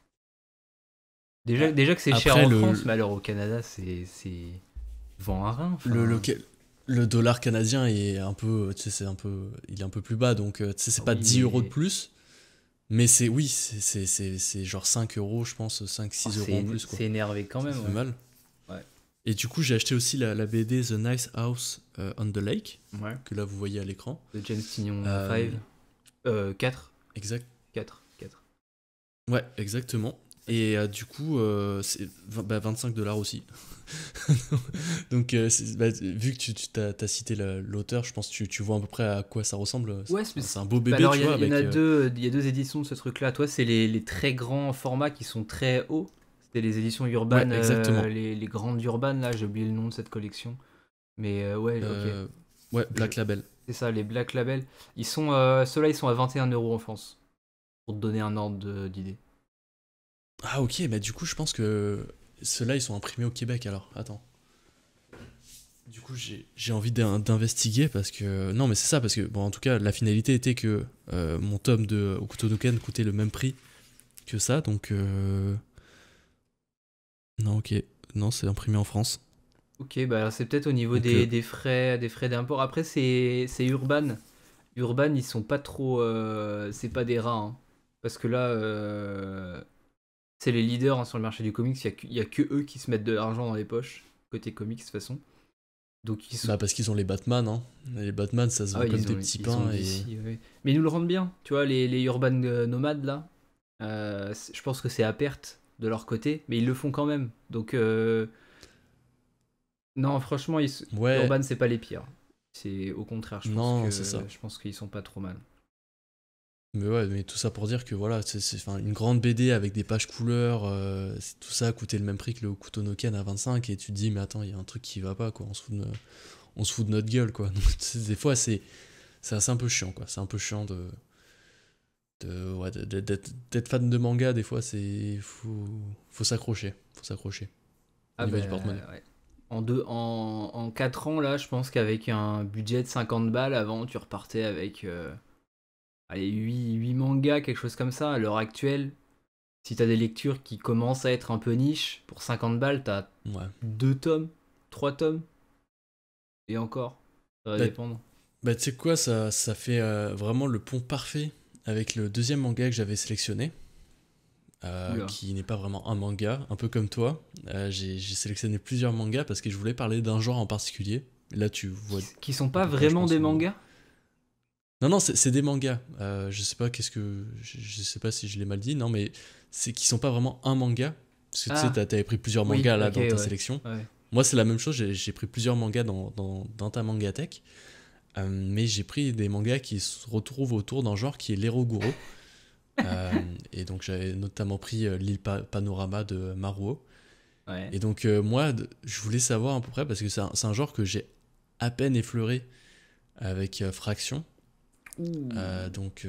déjà, que c'est cher en France, mais alors au Canada, c'est. Vent à rein. Le, dollar canadien est un peu, c'est un peu, il est un peu plus bas, donc euh, c'est ah pas 10 euros de plus. Mais c'est oui, c'est genre 5 euros, je pense, 5-6 ah, euros en plus. C'est énervé quand même. C'est mal. Et du coup, j'ai acheté aussi la, BD The Nice House euh, on the Lake, que là vous voyez à l'écran. De James Tignon 5. 4. Exact. 4. 4. Ouais, exactement. Et euh, du coup, euh, c'est 25 bah, dollars aussi. Donc, bah, vu que tu, as, cité l'auteur, je pense que tu, vois à peu près à quoi ça ressemble. c'est un beau bah bébé. il y, a deux, il y a deux éditions de ce truc-là. Toi, c'est les, les très grands formats qui sont très hauts. C'était les éditions urbaines, euh, les, grandes urbaines, là, j'ai oublié le nom de cette collection. Mais euh, ouais, ok. Euh, ouais, Black Label. C'est ça, les Black Label. Ils sont, ceux-là, ils sont à 21 euros en France, pour te donner un ordre d'idée. Ah ok, mais du coup, je pense que ceux-là, ils sont imprimés au Québec alors. Attends. Du coup, j'ai envie d'investiguer parce que. Non, mais c'est ça, parce que, bon, en tout cas, la finalité était que mon tome de Okutonoken coûtait le même prix que ça, donc. Non, ok. Non, c'est imprimé en France. Ok, bah c'est peut-être au niveau des, euh, des, frais des frais d'import. Après, c'est Urban. Urban, ils sont pas trop. Euh, c'est pas des rats. Hein. Parce que là, euh, c'est les leaders hein, sur le marché du comics. Il n'y a, a, que eux qui se mettent de l'argent dans les poches, côté comics de toute façon. Donc, bah parce qu'ils ont les Batman. Hein. Les Batman, ça se vend ah comme des petits pains. Mais ils nous le rendent bien. Tu vois, les, les Urban nomades, là, je pense que c'est à perte de leur côté, mais ils le font quand même. Donc, euh, non, franchement, ils... Urban, c'est pas les pires. C'est au contraire, je pense, ça. Je pense qu'ils sont pas trop mal. Mais ouais, mais tout ça pour dire que voilà, c'est une grande BD avec des pages couleurs, euh, tout ça a coûté le même prix que le Noken à 25, et tu te dis, mais attends, il y a un truc qui va pas, quoi, on se fout de, on se de notre gueule, quoi. des fois, c'est assez un peu chiant, quoi. C'est un peu chiant de, euh, d'être fan de manga, des fois, c'est faut, faut s'accrocher. Faut s'accrocher. Ah bah, en, deux, en, en 4 ans, là, je pense qu'avec un budget de 50 balles, avant, tu repartais avec euh, allez, 8, 8, mangas, quelque chose comme ça. À l'heure actuelle, si t'as des lectures qui commencent à être un peu niche, pour 50 balles, t'as ouais. 2 tomes, trois tomes. Et encore, ça va bah, dépendre. Bah, tu sais quoi, ça, fait euh, vraiment le pont parfait avec le deuxième manga que j'avais sélectionné, euh, qui n'est pas vraiment un manga, un peu comme toi. Euh, j'ai sélectionné plusieurs mangas parce que je voulais parler d'un genre en particulier. Là, tu vois. Qui sont pas vraiment des mangas Non, non, c'est des mangas. Euh, je sais pas qu'est-ce que. Je, sais pas si je l'ai mal dit, non, mais c'est qui sont pas vraiment un manga. Parce que tu sais, ah. pris plusieurs mangas là dans ta sélection. Moi, c'est la même chose, j'ai pris plusieurs mangas dans, dans, dans ta mangatech. Euh, mais j'ai pris des mangas qui se retrouvent autour d'un genre qui est l'Eroguro. euh, et donc j'avais notamment pris euh, l'île Panorama de Maruo. Et donc euh, moi, je voulais savoir à peu près, parce que c'est un, genre que j'ai à peine effleuré avec Fraction. donc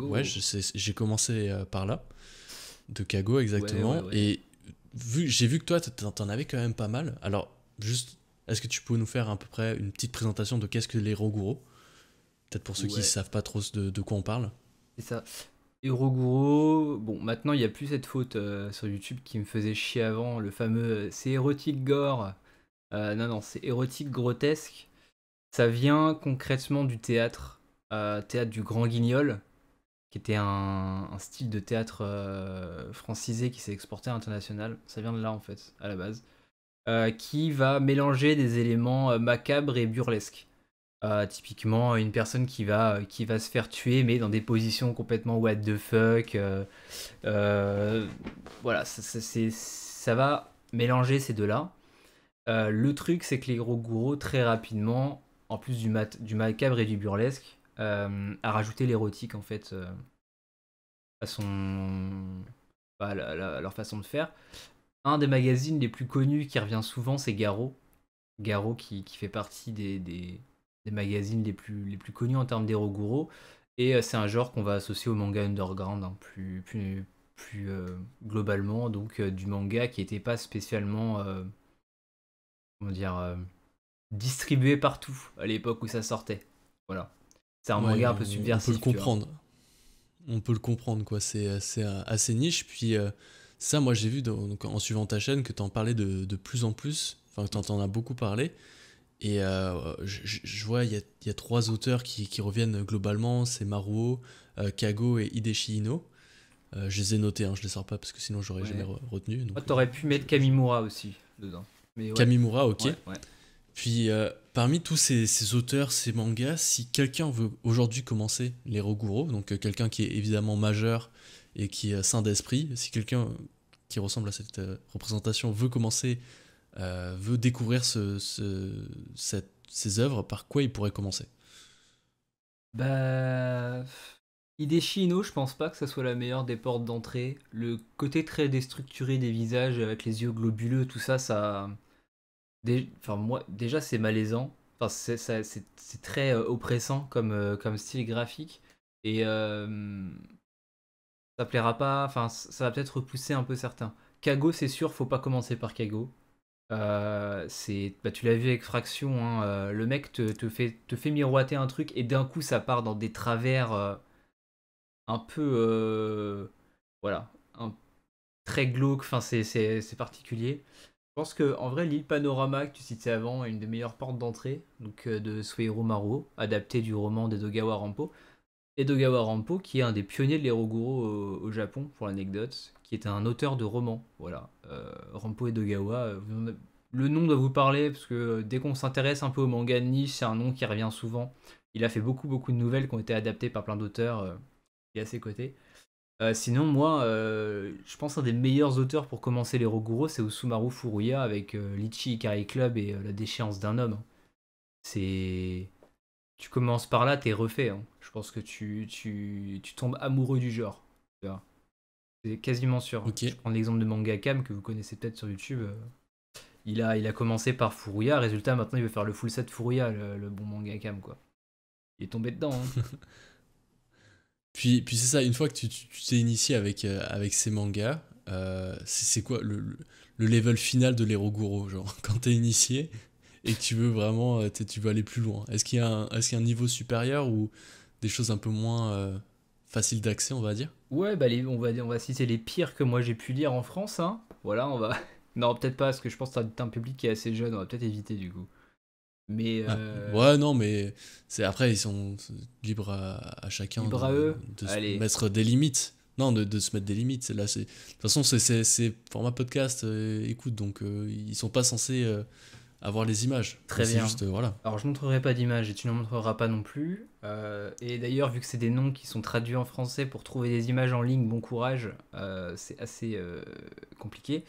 ouais, j'ai commencé par là, de Kago exactement. et vu, j'ai vu que toi, t'en avais quand même pas mal. Alors juste est-ce que tu peux nous faire à peu près une petite présentation de qu'est-ce que les Roguro Peut-être pour ceux qui ne savent pas trop de, quoi on parle. C'est ça. Héroguro, bon, maintenant il n'y a plus cette faute euh, sur YouTube qui me faisait chier avant, le fameux euh, c'est érotique gore. Euh, non, non, c'est érotique grotesque. Ça vient concrètement du théâtre, théâtre du Grand Guignol, qui était un, un style de théâtre francisé qui s'est exporté à l'international. Ça vient de là en fait, à la base. Euh, qui va mélanger des éléments euh, macabres et burlesques. Euh, typiquement, une personne qui va, qui va se faire tuer, mais dans des positions complètement what the fuck. voilà, ça, ça, va mélanger ces deux-là. le truc, c'est que les gros gourous, très rapidement, en plus du, du macabre et du burlesque, a rajouté l'érotique, en fait, à son... Bah, leur façon de faire un des magazines les plus connus qui revient souvent, c'est Garo. Garo qui, fait partie des, des, magazines les plus, les plus connus en termes d'Eroguro. Et euh, c'est un genre qu'on va associer au manga underground hein, plus, plus, plus euh, globalement, donc euh, du manga qui n'était pas spécialement comment dire, distribué partout à l'époque où ça sortait. Voilà. C'est un manga un peu subversif. On peut le comprendre. On peut le comprendre, quoi. C'est assez, assez niche. Puis ça, moi, j'ai vu en suivant ta chaîne que tu en parlais de, plus en plus, enfin, que tu en as beaucoup parlé. Et euh, je, vois, il y, a, trois auteurs qui, reviennent globalement c'est Maruo, euh, Kago et Hideshi Ino. Euh, je les ai notés, je hein, je les sors pas parce que sinon j'aurais n'aurais jamais retenu. Donc, ah, aurais pu mettre Kamimura aussi dedans. Mais Kamimura, ok. Puis parmi tous ces, auteurs, ces mangas, si quelqu'un veut aujourd'hui commencer les Roguro, donc quelqu'un qui est évidemment majeur, et qui est sain d'esprit. Si quelqu'un qui ressemble à cette euh, représentation veut commencer, euh, veut découvrir ce, ce, cette, ces œuvres, par quoi il pourrait commencer Bah. Chino, je pense pas que ça soit la meilleure des portes d'entrée. Le côté très déstructuré des visages avec les yeux globuleux, tout ça, ça. Enfin, moi, déjà, c'est malaisant. Enfin, c'est très euh, oppressant comme, comme style graphique. Et ça plaira pas, enfin ça va peut-être repousser un peu certains. Kago, c'est sûr, faut pas commencer par Kago. Euh, c'est, bah, tu l'as vu avec Fraction, hein, euh, le mec te, te, fait, miroiter un truc et d'un coup ça part dans des travers euh, un peu. voilà, un, très glauque, enfin c'est, particulier. Je pense que en vrai, l'île Panorama que tu citais avant est une des meilleures portes d'entrée donc de Sweiro Maruo, adapté du roman des Dogawa Rampo. Edogawa Rampo, qui est un des pionniers de lhero au, euh, au, Japon, pour l'anecdote, qui est un auteur de romans. Voilà. Euh, Rampo Edogawa, euh, le nom doit vous parler, parce que dès qu'on s'intéresse un peu au manga de niche, c'est un nom qui revient souvent. Il a fait beaucoup, beaucoup de nouvelles qui ont été adaptées par plein d'auteurs et à ses côtés. sinon, moi, je pense un des meilleurs auteurs pour commencer les Roguro, c'est Usumaru Furuya avec Lichi Ikari Club et La déchéance d'un homme. C'est tu commences par là, t'es refait. Hein. Je pense que tu, tu, tu, tombes amoureux du genre. C'est quasiment sûr. je Je prends l'exemple de Mangakam que vous connaissez peut-être sur YouTube. Euh, il a, il a commencé par Furuya, résultat maintenant il veut faire le full set Furuya, le, bon Mangakam quoi. Il est tombé dedans. Hein. puis puis c'est ça, une fois que tu t'es initié avec, euh, avec ces mangas, euh, c'est quoi le, le, level final de l'Hero Genre, quand t'es initié, et tu veux vraiment, euh, tu veux aller plus loin Est-ce qu'il y, a un, niveau supérieur ou des choses un peu moins euh, faciles d'accès, on va dire Ouais, bah on, va, on va citer les pires que moi j'ai pu lire en France. Hein. Voilà, on va. Non, peut-être pas, parce que je pense que as un public qui est assez jeune, on va peut-être éviter du coup. Mais ah, euh, ouais, non, mais c'est après ils sont libres à, chacun de, se mettre des limites. Non, de, se mettre des limites. Là, c'est de toute façon c'est format podcast, écoute, donc ils ils sont pas censés avoir les images. Très bien. Euh, voilà. Alors je montrerai pas d'images et tu n'en montreras pas non plus. Euh, et d'ailleurs, vu que c'est des noms qui sont traduits en français pour trouver des images en ligne, bon courage, euh, c'est assez compliqué.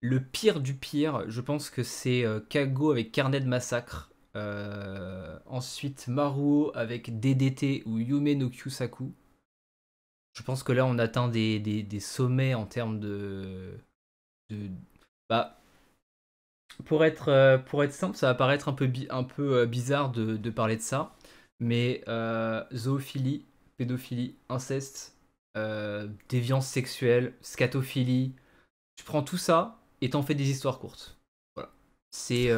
Le pire du pire, je pense que c'est Kago avec Carnet de Massacre. ensuite Maruo avec DDT ou Yume no Kyusaku. Je pense que là on atteint des, des, des sommets en termes de, de... Bah, pour être, euh, pour être simple, ça va paraître un peu, un peu euh, bizarre de, de, parler de ça, mais euh, zoophilie, pédophilie, inceste, déviance sexuelle, scatophilie, tu prends tout ça et t'en fais des histoires courtes. Voilà. C'est.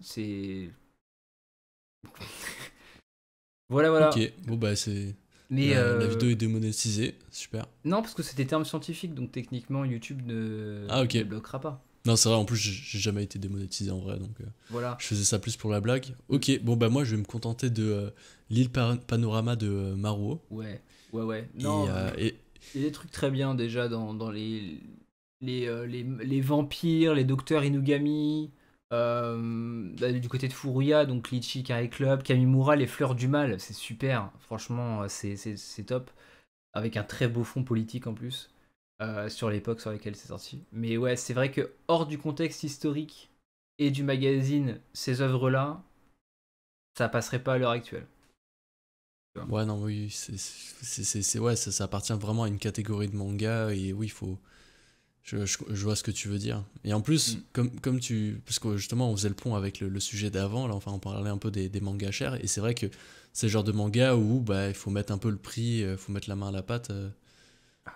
c'est. voilà, voilà. Ok, bon bah c'est. la, vidéo est démonétisée, super. Non, parce que c'est des termes scientifiques, donc techniquement YouTube ne, ah, ne bloquera pas. Non, c'est vrai, en plus, j'ai jamais été démonétisé en vrai, donc euh, voilà. je faisais ça plus pour la blague. Ok, bon, bah moi, je vais me contenter de euh, l'île Panorama de euh, Maruo. Ouais, ouais, ouais. il y a des trucs très bien déjà dans, les, les, les, vampires, les docteurs Inugami, bah, du côté de Furuya, donc Litchi, Club, Kamimura, les fleurs du mal, c'est super, franchement, c'est top. Avec un très beau fond politique en plus. Euh, sur l'époque sur laquelle c'est sorti. Mais ouais, c'est vrai que hors du contexte historique et du magazine, ces œuvres-là, ça passerait pas à l'heure actuelle. Ouais, non, oui, c'est, ouais, ça, appartient vraiment à une catégorie de manga et oui, il faut. Je, vois ce que tu veux dire. Et en plus, mm. comme, comme tu. Parce que justement, on faisait le pont avec le, sujet d'avant, là, enfin, on parlait un peu des, mangas chers et c'est vrai que c'est le genre de manga où bah, il faut mettre un peu le prix, il euh, faut mettre la main à la pâte. Euh,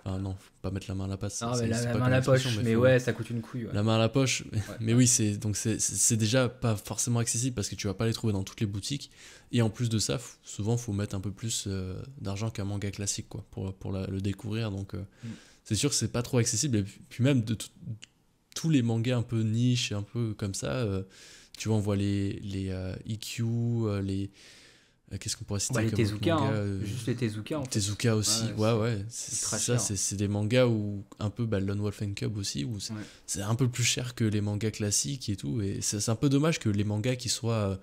ah non, pas mettre la main à la poche. mais la, main à la poche, mais, ouais, ça coûte une couille. La main à la poche, mais oui, c'est donc c'est déjà pas forcément accessible parce que tu vas pas les trouver dans toutes les boutiques. Et en plus de ça, souvent, souvent, faut mettre un peu plus euh, d'argent qu'un manga classique, quoi, pour, pour le découvrir. Donc, euh, mm. c'est sûr que c'est pas trop accessible. Et puis, même de tous les mangas un peu niche un peu comme ça, euh, tu vois, on voit les, les IQ, les bah, qu'est-ce qu'on pourrait citer bah, comme Tezuka, hein. euh, Juste les Tezuka. En fait. Tezuka aussi, ouais, ouais. Ça, c'est des mangas où, un peu, bah, Lone Wolf Cub aussi, où c'est un peu plus cher que les mangas classiques et tout. Et c'est un peu dommage que les mangas qui soient, euh,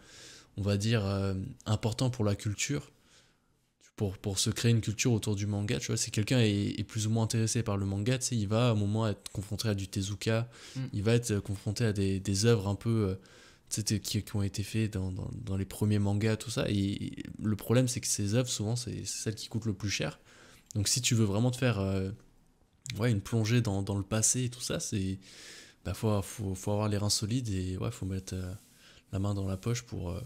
on va dire, important euh, importants pour la culture, pour, pour se créer une culture autour du manga, tu vois, si quelqu'un est, plus ou moins intéressé par le manga, tu sais, il va à un moment être confronté à du Tezuka, mm. il va être confronté à des, des œuvres un peu qui, qui, ont été faits dans, les premiers mangas, tout ça. Et, le problème, c'est que ces œuvres, souvent, c'est celles qui coûtent le plus cher. Donc si tu veux vraiment te faire euh, une plongée dans, le passé et tout ça, c'est bah, faut, faut, avoir les reins solides et ouais, faut mettre euh, la main dans la poche pour euh,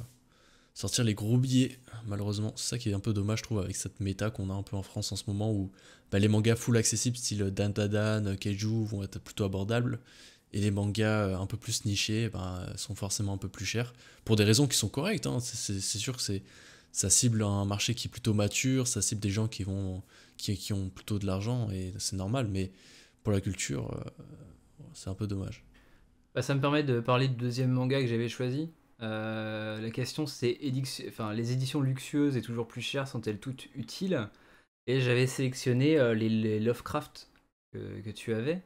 sortir les gros billets. Malheureusement, c'est ça qui est un peu dommage, je trouve, avec cette méta qu'on a un peu en France en ce moment où bah, les mangas full accessibles, style Dan Dan, vont être plutôt abordables et les mangas euh, un peu plus nichés eh ben, euh, sont forcément un peu plus chers, pour des raisons qui sont correctes. Hein. C'est sûr que c'est ça cible un marché qui est plutôt mature, ça cible des gens qui, vont, qui, ont plutôt de l'argent, et c'est normal, mais pour la culture, euh, c'est un peu dommage. Bah, ça me permet de parler du deuxième manga que j'avais choisi. la question c'est, enfin, les éditions luxueuses et toujours plus chères sont-elles toutes utiles Et j'avais sélectionné les, Lovecraft que tu avais.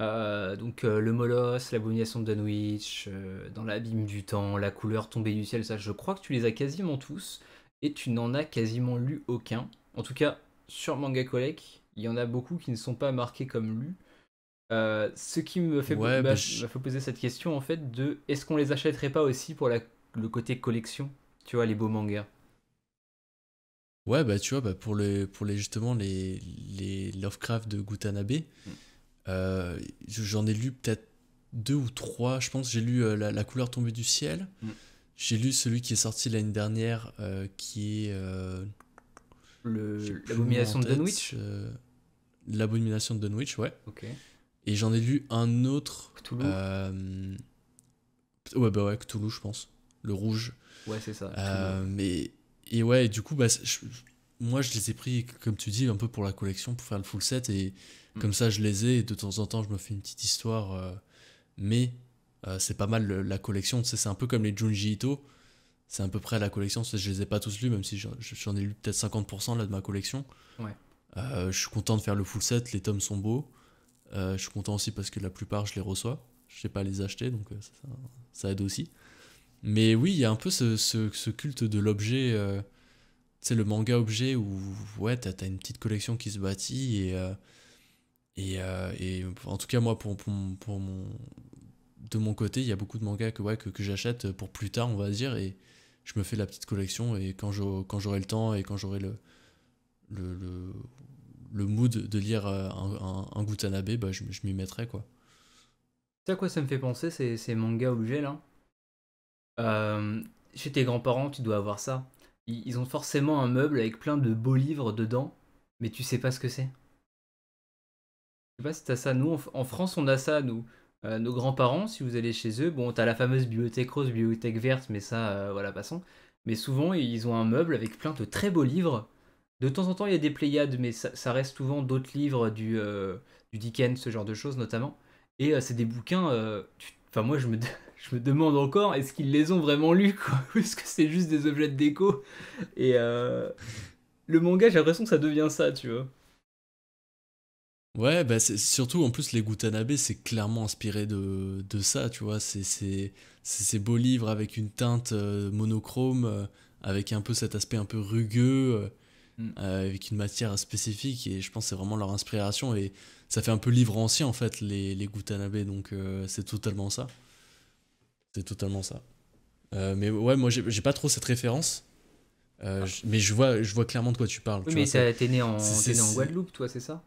Euh, donc euh, le molosse, l'abomination de Dunwich, euh, dans l'abîme du temps, la couleur tombée du ciel, ça je crois que tu les as quasiment tous et tu n'en as quasiment lu aucun. En tout cas, sur Manga Collect, il y en a beaucoup qui ne sont pas marqués comme lus. ce qui me fait, bah, bah, poser cette question en fait de est-ce qu'on les achèterait pas aussi pour le côté collection Tu vois, les beaux mangas. Ouais, bah tu vois, bah, pour, justement les, les Lovecraft de Gutanabe. Mm. Euh, j'en ai lu peut-être deux ou trois, je pense. J'ai lu euh, la, couleur tombée du ciel. Mm. J'ai lu celui qui est sorti l'année dernière, euh, qui est. L'abomination de Dunwich L'abomination de Dunwich, ouais. Ok. Et j'en ai lu un autre. Cthulhu Ouais, bah ouais, Cthulhu, je pense. Le rouge. Ouais, c'est ça. mais. Et ouais, du coup, bah, moi je les ai pris, comme tu dis, un peu pour la collection, pour faire le full set. Et Mm. Comme ça, je les ai et de temps en temps, je me fais une petite histoire. Euh, mais euh, c'est pas mal la collection. c'est un peu comme les Junji Ito. C'est à peu près la collection. Je les ai pas tous lus, même si j'en ai lu peut-être 50% là de ma collection. Euh, je suis content de faire le full set. Les tomes sont beaux. je suis content aussi parce que la plupart, je les reçois. Je sais pas les acheter, donc ça, aide aussi. Mais oui, il y a un peu ce, culte de l'objet c'est le manga objet où ouais, as une petite collection qui se bâtit et, euh, et, en tout cas, moi, pour, pour, mon, de mon côté, il y a beaucoup de mangas que, que, j'achète pour plus tard, on va dire, et je me fais la petite collection. Et quand j'aurai le temps et quand j'aurai le le, mood de lire euh, un, un, Gutanabe, bah, je, m'y mettrai. quoi. Tu sais à quoi ça me fait penser, ces, mangas objets là euh, Chez tes grands-parents, tu dois avoir ça. ils ont forcément un meuble avec plein de beaux livres dedans, mais tu sais pas ce que c'est sais pas si ça. Nous, en France, on a ça, nous. Euh, nos grands-parents, si vous allez chez eux, bon, t'as la fameuse bibliothèque rose, bibliothèque verte, mais ça, euh, voilà, passons. Mais souvent, ils ont un meuble avec plein de très beaux livres. De temps en temps, il y a des Pléiades, mais ça, reste souvent d'autres livres du, euh, du Dickens, ce genre de choses notamment. Et c'est des bouquins. Enfin, moi, je me, je me demande encore, est-ce qu'ils les ont vraiment lus, quoi Est-ce que c'est juste des objets de déco. Et le manga, j'ai l'impression que ça devient ça, tu vois. Ouais, bah c'est, surtout en plus les Gutanabe, c'est clairement inspiré de, de ça, tu vois. C'est, c'est, c'est ces beaux livres avec une teinte euh, monochrome, euh, avec un peu cet aspect un peu rugueux, euh, mm. avec une matière spécifique, et je pense que c'est vraiment leur inspiration. Et ça fait un peu livre ancien en fait, les, les Gutanabe, donc c'est totalement ça. C'est totalement ça. mais ouais, moi j'ai, j'ai pas trop cette référence. Ah. mais je vois, je vois clairement de quoi tu parles. Oui, tu mais t'es, né en, né en Guadeloupe, toi, c'est ça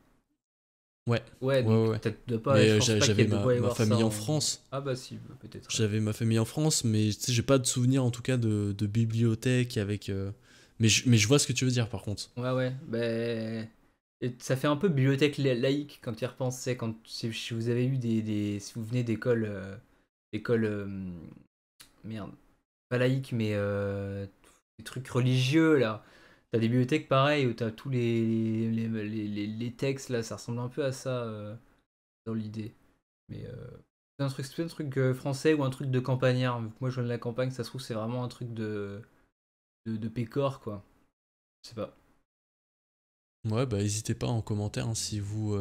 Ouais. Ouais, peut-être de pas. j'avais ma, famille en... France. Ah bah si, bah, peut-être. J'avais ma famille en France, mais j'ai pas de souvenir en tout cas de, de bibliothèque avec. Euh, mais, je, mais je vois ce que tu veux dire par contre. Ouais, ouais. Bah, ça fait un peu bibliothèque laïque quand tu y repenses. C'est quand si vous avez eu des, des si vous venez d'école, euh, école euh, merde, pas laïque mais des trucs religieux là. T'as des bibliothèques pareilles où t'as tous les les, les, les, textes là, ça ressemble un peu à ça euh, dans l'idée. Mais euh, c'est un truc, un truc euh, français ou un truc de campagnard. moi je viens de la campagne, ça se trouve c'est vraiment un truc de, de, de pécor quoi. Je sais pas. Ouais, bah n'hésitez pas en commentaire hein, si vous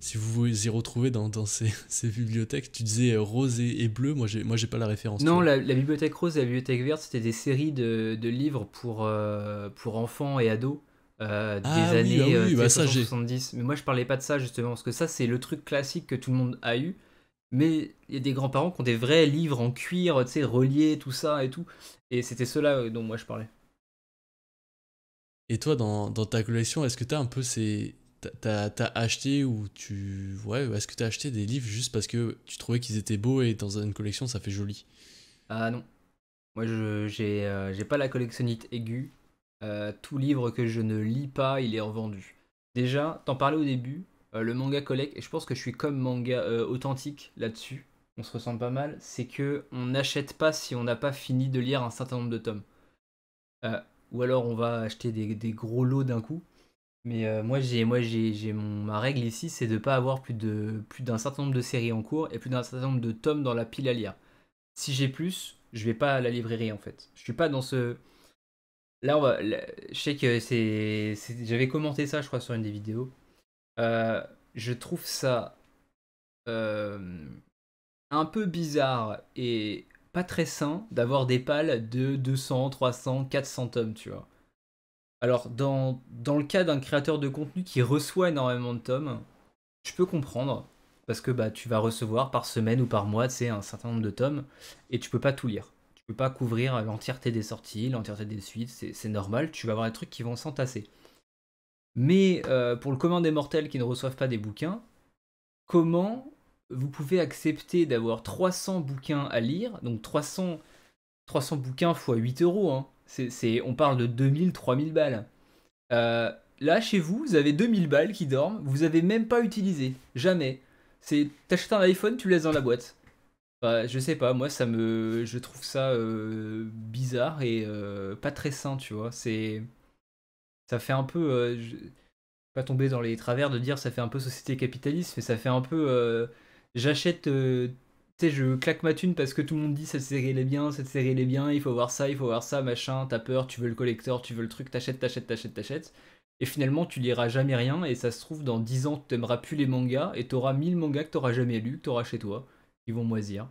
si vous vous y retrouvez dans, ces, bibliothèques, tu disais euh, rose et, bleu, moi j'ai, moi j'ai pas la référence. Non, la, bibliothèque rose et la bibliothèque verte, c'était des séries de, livres pour, euh, pour enfants et ados euh, des ah années 70. Ah bah Mais moi je parlais pas de ça justement, parce que ça c'est le truc classique que tout le monde a eu. Mais il y a des grands-parents qui ont des vrais livres en cuir, tu sais, reliés, tout ça et tout. Et c'était cela dont moi je parlais. Et toi, dans, dans ta collection, est-ce que tu as un peu ces, T'as acheté ou tu. Ouais, est-ce que t'as acheté des livres juste parce que tu trouvais qu'ils étaient beaux et dans une collection ça fait joli Ah non. Moi, euh, j'ai pas la collectionnite aiguë. Euh, tout livre que je ne lis pas, il est revendu. Déjà, t'en parlais au début, euh, le manga collect, et je pense que je suis comme manga authentique là-dessus, on se ressemble pas mal, c'est que on n'achète pas si on n'a pas fini de lire un certain nombre de tomes. ou alors on va acheter des gros lots d'un coup. Mais euh, moi, j'ai, moi j'ai, mon, ma règle ici, c'est de ne pas avoir plus, de, plus d'un certain nombre de séries en cours et plus d'un certain nombre de tomes dans la pile à lire. Si j'ai plus, je vais pas à la librairie en fait. Je suis pas dans ce. Là, je sais que c'est, J'avais commenté ça, je crois, sur une des vidéos. Euh, je trouve ça euh, un peu bizarre et pas très sain d'avoir des pales de 200, 300, 400 tomes, tu vois. Alors, dans, le cas d'un créateur de contenu qui reçoit énormément de tomes, je peux comprendre, parce que bah, tu vas recevoir par semaine ou par mois tu un certain nombre de tomes, et tu peux pas tout lire. Tu peux pas couvrir l'entièreté des sorties, l'entièreté des suites, c'est normal, tu vas avoir des trucs qui vont s'entasser. Mais euh, pour le commun des mortels qui ne reçoivent pas des bouquins, comment vous pouvez accepter d'avoir 300 bouquins à lire, donc 300, 300 bouquins fois 8 euros, hein, on parle de 2000, 3000 balles. Euh, là, chez vous, vous avez 2000 balles qui dorment, vous avez même pas utilisé, jamais. C'est, t'achètes un iPhone, tu le laisses dans la boîte. bah je sais pas, moi ça me, je trouve ça euh, bizarre et euh, pas très sain, tu vois. C'est, ça fait un peu, je... pas tomber dans les travers de dire ça fait un peu société capitaliste, mais ça fait un peu, j'achète je claque ma thune parce que tout le monde dit cette série elle est bien, cette série elle est bien, il faut voir ça, il faut voir ça, machin, t'as peur, tu veux le collector, tu veux le truc, t'achètes, t'achètes, t'achètes, t'achètes. Et finalement, tu liras jamais rien, et ça se trouve, dans 10 ans, tu t'aimeras plus les mangas, et t'auras 1000 mangas que t'auras jamais lu que t'auras chez toi, qui vont moisir.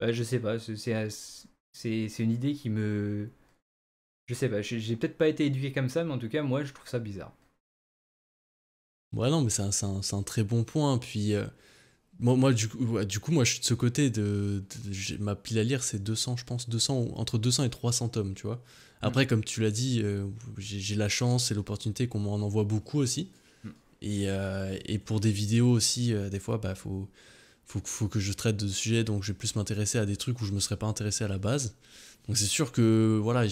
Bah, je sais pas, c'est une idée qui me. Je sais pas, j'ai peut-être pas été éduqué comme ça, mais en tout cas, moi, je trouve ça bizarre. Ouais, non, mais c'est un, un, très bon point. Puis, euh, moi, moi du, coup, du coup, moi, je suis de ce côté. De, ma pile à lire, c'est 200, je pense, 200, entre 200 et 300 tomes, tu vois. Après, mm. comme tu l'as dit, euh, j'ai la chance et l'opportunité qu'on m'en envoie beaucoup aussi. Mm. Et, euh, et, pour des vidéos aussi, euh, des fois, bah, faut, faut, faut, que je traite de sujets, donc je vais plus m'intéresser à des trucs où je me serais pas intéressé à la base. Donc c'est sûr que voilà,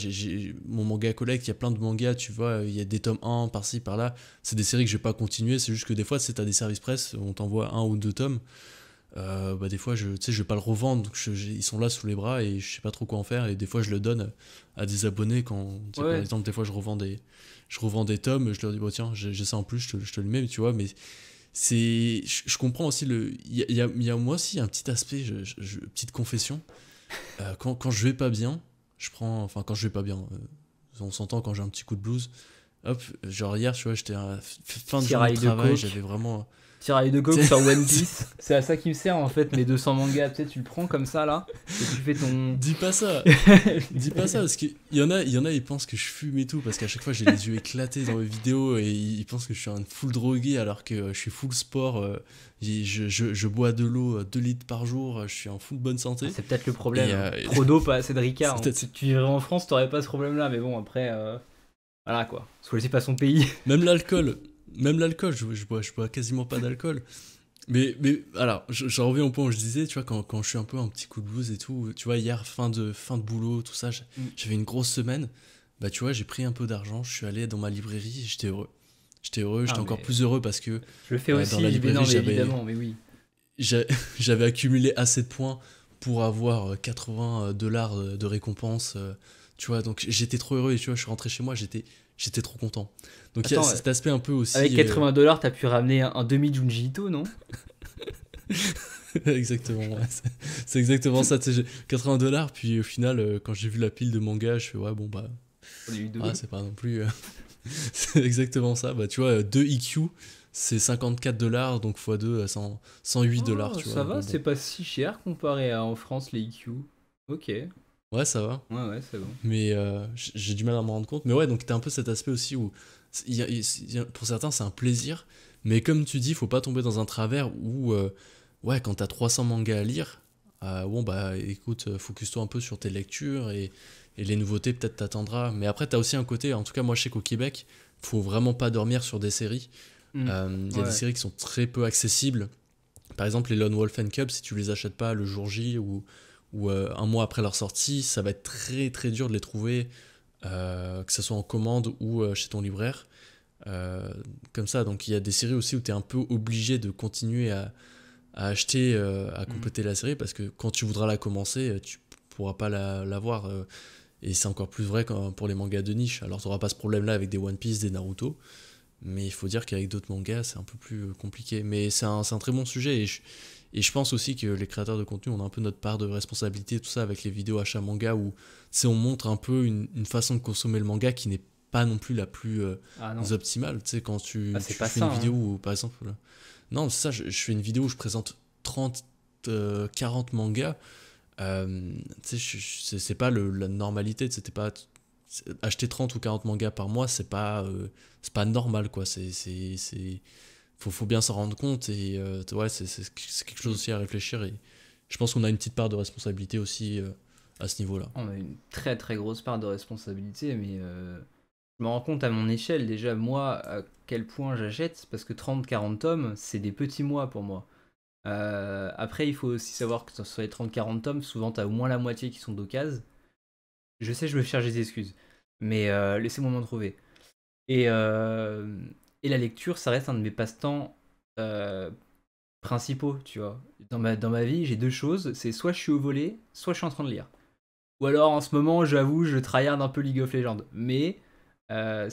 mon manga collecte, il y a plein de mangas, tu vois, il y a des tomes 1 par-ci par-là. C'est des séries que je vais pas continuer, c'est juste que des fois, c'est à des services presse, on t'envoie un ou deux tomes. Euh, bah des fois, je sais, je vais pas le revendre, donc ils sont là sous les bras et je sais pas trop quoi en faire. Et des fois, je le donne à des abonnés quand, par exemple, des fois, je revends des, je revends des tomes, je leur dis, tiens, j'ai ça en plus, je te, le mets, tu vois, mais c'est, je, comprends aussi le, il y a, moi aussi un petit aspect, petite confession euh, quand, je vais pas bien, je prends. Enfin, quand je vais pas bien, euh, on s'entend quand j'ai un petit coup de blues. Hop, genre hier, tu vois, j'étais à fin de journée de travail, j'avais vraiment. Tiraille de coke sur One Piece. C'est à ça qu'il me sert en fait, mes 200 mangas. Peut-être tu le prends comme ça là, et tu fais ton. Dis pas ça Dis pas ça, parce qu'il y, en a, y en a, ils pensent que je fume et tout, parce qu'à chaque fois j'ai les yeux éclatés dans mes vidéos et ils pensent que je suis un full drogué alors que euh, je suis full sport. Euh, je, je, je bois de l'eau 2 euh, litres par jour, je suis en full bonne santé. Ah, c'est peut-être le problème. Hein. Trop d'eau, pas assez de Ricard. Si hein. tu vivrais en France, t'aurais pas ce problème là, mais bon, après. Voilà quoi. Parce pas son pays. Même l'alcool même l'alcool, je, bois, je bois quasiment pas d'alcool. Mais, mais alors, j'en reviens au point où je disais, tu vois, quand, quand je suis un peu un petit coup de blues et tout, tu vois, hier, fin de, fin de boulot, tout ça, mm. j'avais une grosse semaine, bah tu vois, j'ai pris un peu d'argent, je suis allé dans ma librairie j'étais heureux. J'étais heureux, j'étais ah, encore plus heureux parce que. Je le fais euh, aussi, dans la librairie, j'avais. Oui. J'avais accumulé assez de points pour avoir 80 euh, euh, dollars de récompense, tu vois, donc j'étais trop heureux et tu vois, je suis rentré chez moi, j'étais trop content. Donc il y a cet aspect un peu aussi. Avec 80 euh, dollars, t'as pu ramener un, demi Junji non exactement, c'est exactement ça. 80 dollars, puis au final, euh, quand j'ai vu la pile de manga, je fais ouais, bon bah. Ah, c'est pas non plus. Euh, c'est exactement ça. Bah, tu vois, 2 IQ, c'est 54 dollars, donc x2, 108 dollars. tu vois, ça va, c'est pas si cher comparé à en France les IQ. Ok. Ouais, ça va. Ouais, ouais, c'est bon. Mais j'ai du mal à me rendre compte. Mais ouais, donc t'as un peu cet aspect aussi où pour certains, c'est un plaisir. Mais comme tu dis, faut pas tomber dans un travers où, euh, ouais, quand t'as 300 mangas à lire, euh, bon, bah écoute, euh, focus-toi un peu sur tes lectures et, les nouveautés, peut-être t'attendras. Mais après, t'as aussi un côté, en tout cas, moi je sais qu'au Québec, faut vraiment pas dormir sur des séries. Mmh. Il y a des séries qui sont très peu accessibles. Par exemple, les Lone Wolf and Cub, si tu les achètes pas le jour J ou, ou un mois après leur sortie, ça va être très très dur de les trouver euh, que ce soit en commande ou euh, chez ton libraire. Euh, comme ça, donc il y a des séries aussi où tu es un peu obligé de continuer à, acheter, à mm. compléter la série, parce que quand tu voudras la commencer, tu pourras pas la, voir. et c'est encore plus vrai pour les mangas de niche. Alors tu n'auras pas ce problème-là avec des One Piece, des Naruto. Mais il faut dire qu'avec d'autres mangas, c'est un peu plus compliqué. Mais c'est un, un, très bon sujet. Et je, et je pense aussi que les créateurs de contenu, on a un peu notre part de responsabilité, tout ça, avec les vidéos achat manga, où on montre un peu une, façon de consommer le manga qui n'est pas non plus la plus euh, ah, optimale. Tu sais, quand tu, ah, fais une hein. vidéo, où, par exemple, là... non, ça, je, fais une vidéo où je présente 30, 40 euh, mangas. Euh, c'est pas la normalité, c'était pas acheter 30 ou 40 mangas par mois, c'est pas, euh, c'est pas normal, quoi. C'est faut, faut bien s'en rendre compte et euh, ouais, c'est quelque chose aussi à réfléchir. Et je pense qu'on a une petite part de responsabilité aussi euh, à ce niveau-là. On a une très très grosse part de responsabilité, mais euh, je me rends compte à mon échelle déjà, moi, à quel point j'achète, parce que 30-40 tomes, c'est des petits mois pour moi. après, il faut aussi savoir que sur les 30-40 tomes, souvent tu as au moins la moitié qui sont d'occasion. Je sais, je me cherche des excuses, mais laissez-moi m'en trouver. Et et la lecture, ça reste un de mes passe-temps euh, principaux, tu vois. Dans ma, dans ma vie, j'ai deux choses. C'est soit je suis au volet, soit je suis en train de lire. Ou alors, en ce moment, j'avoue, je tryhard un peu League of Legends. Mais euh,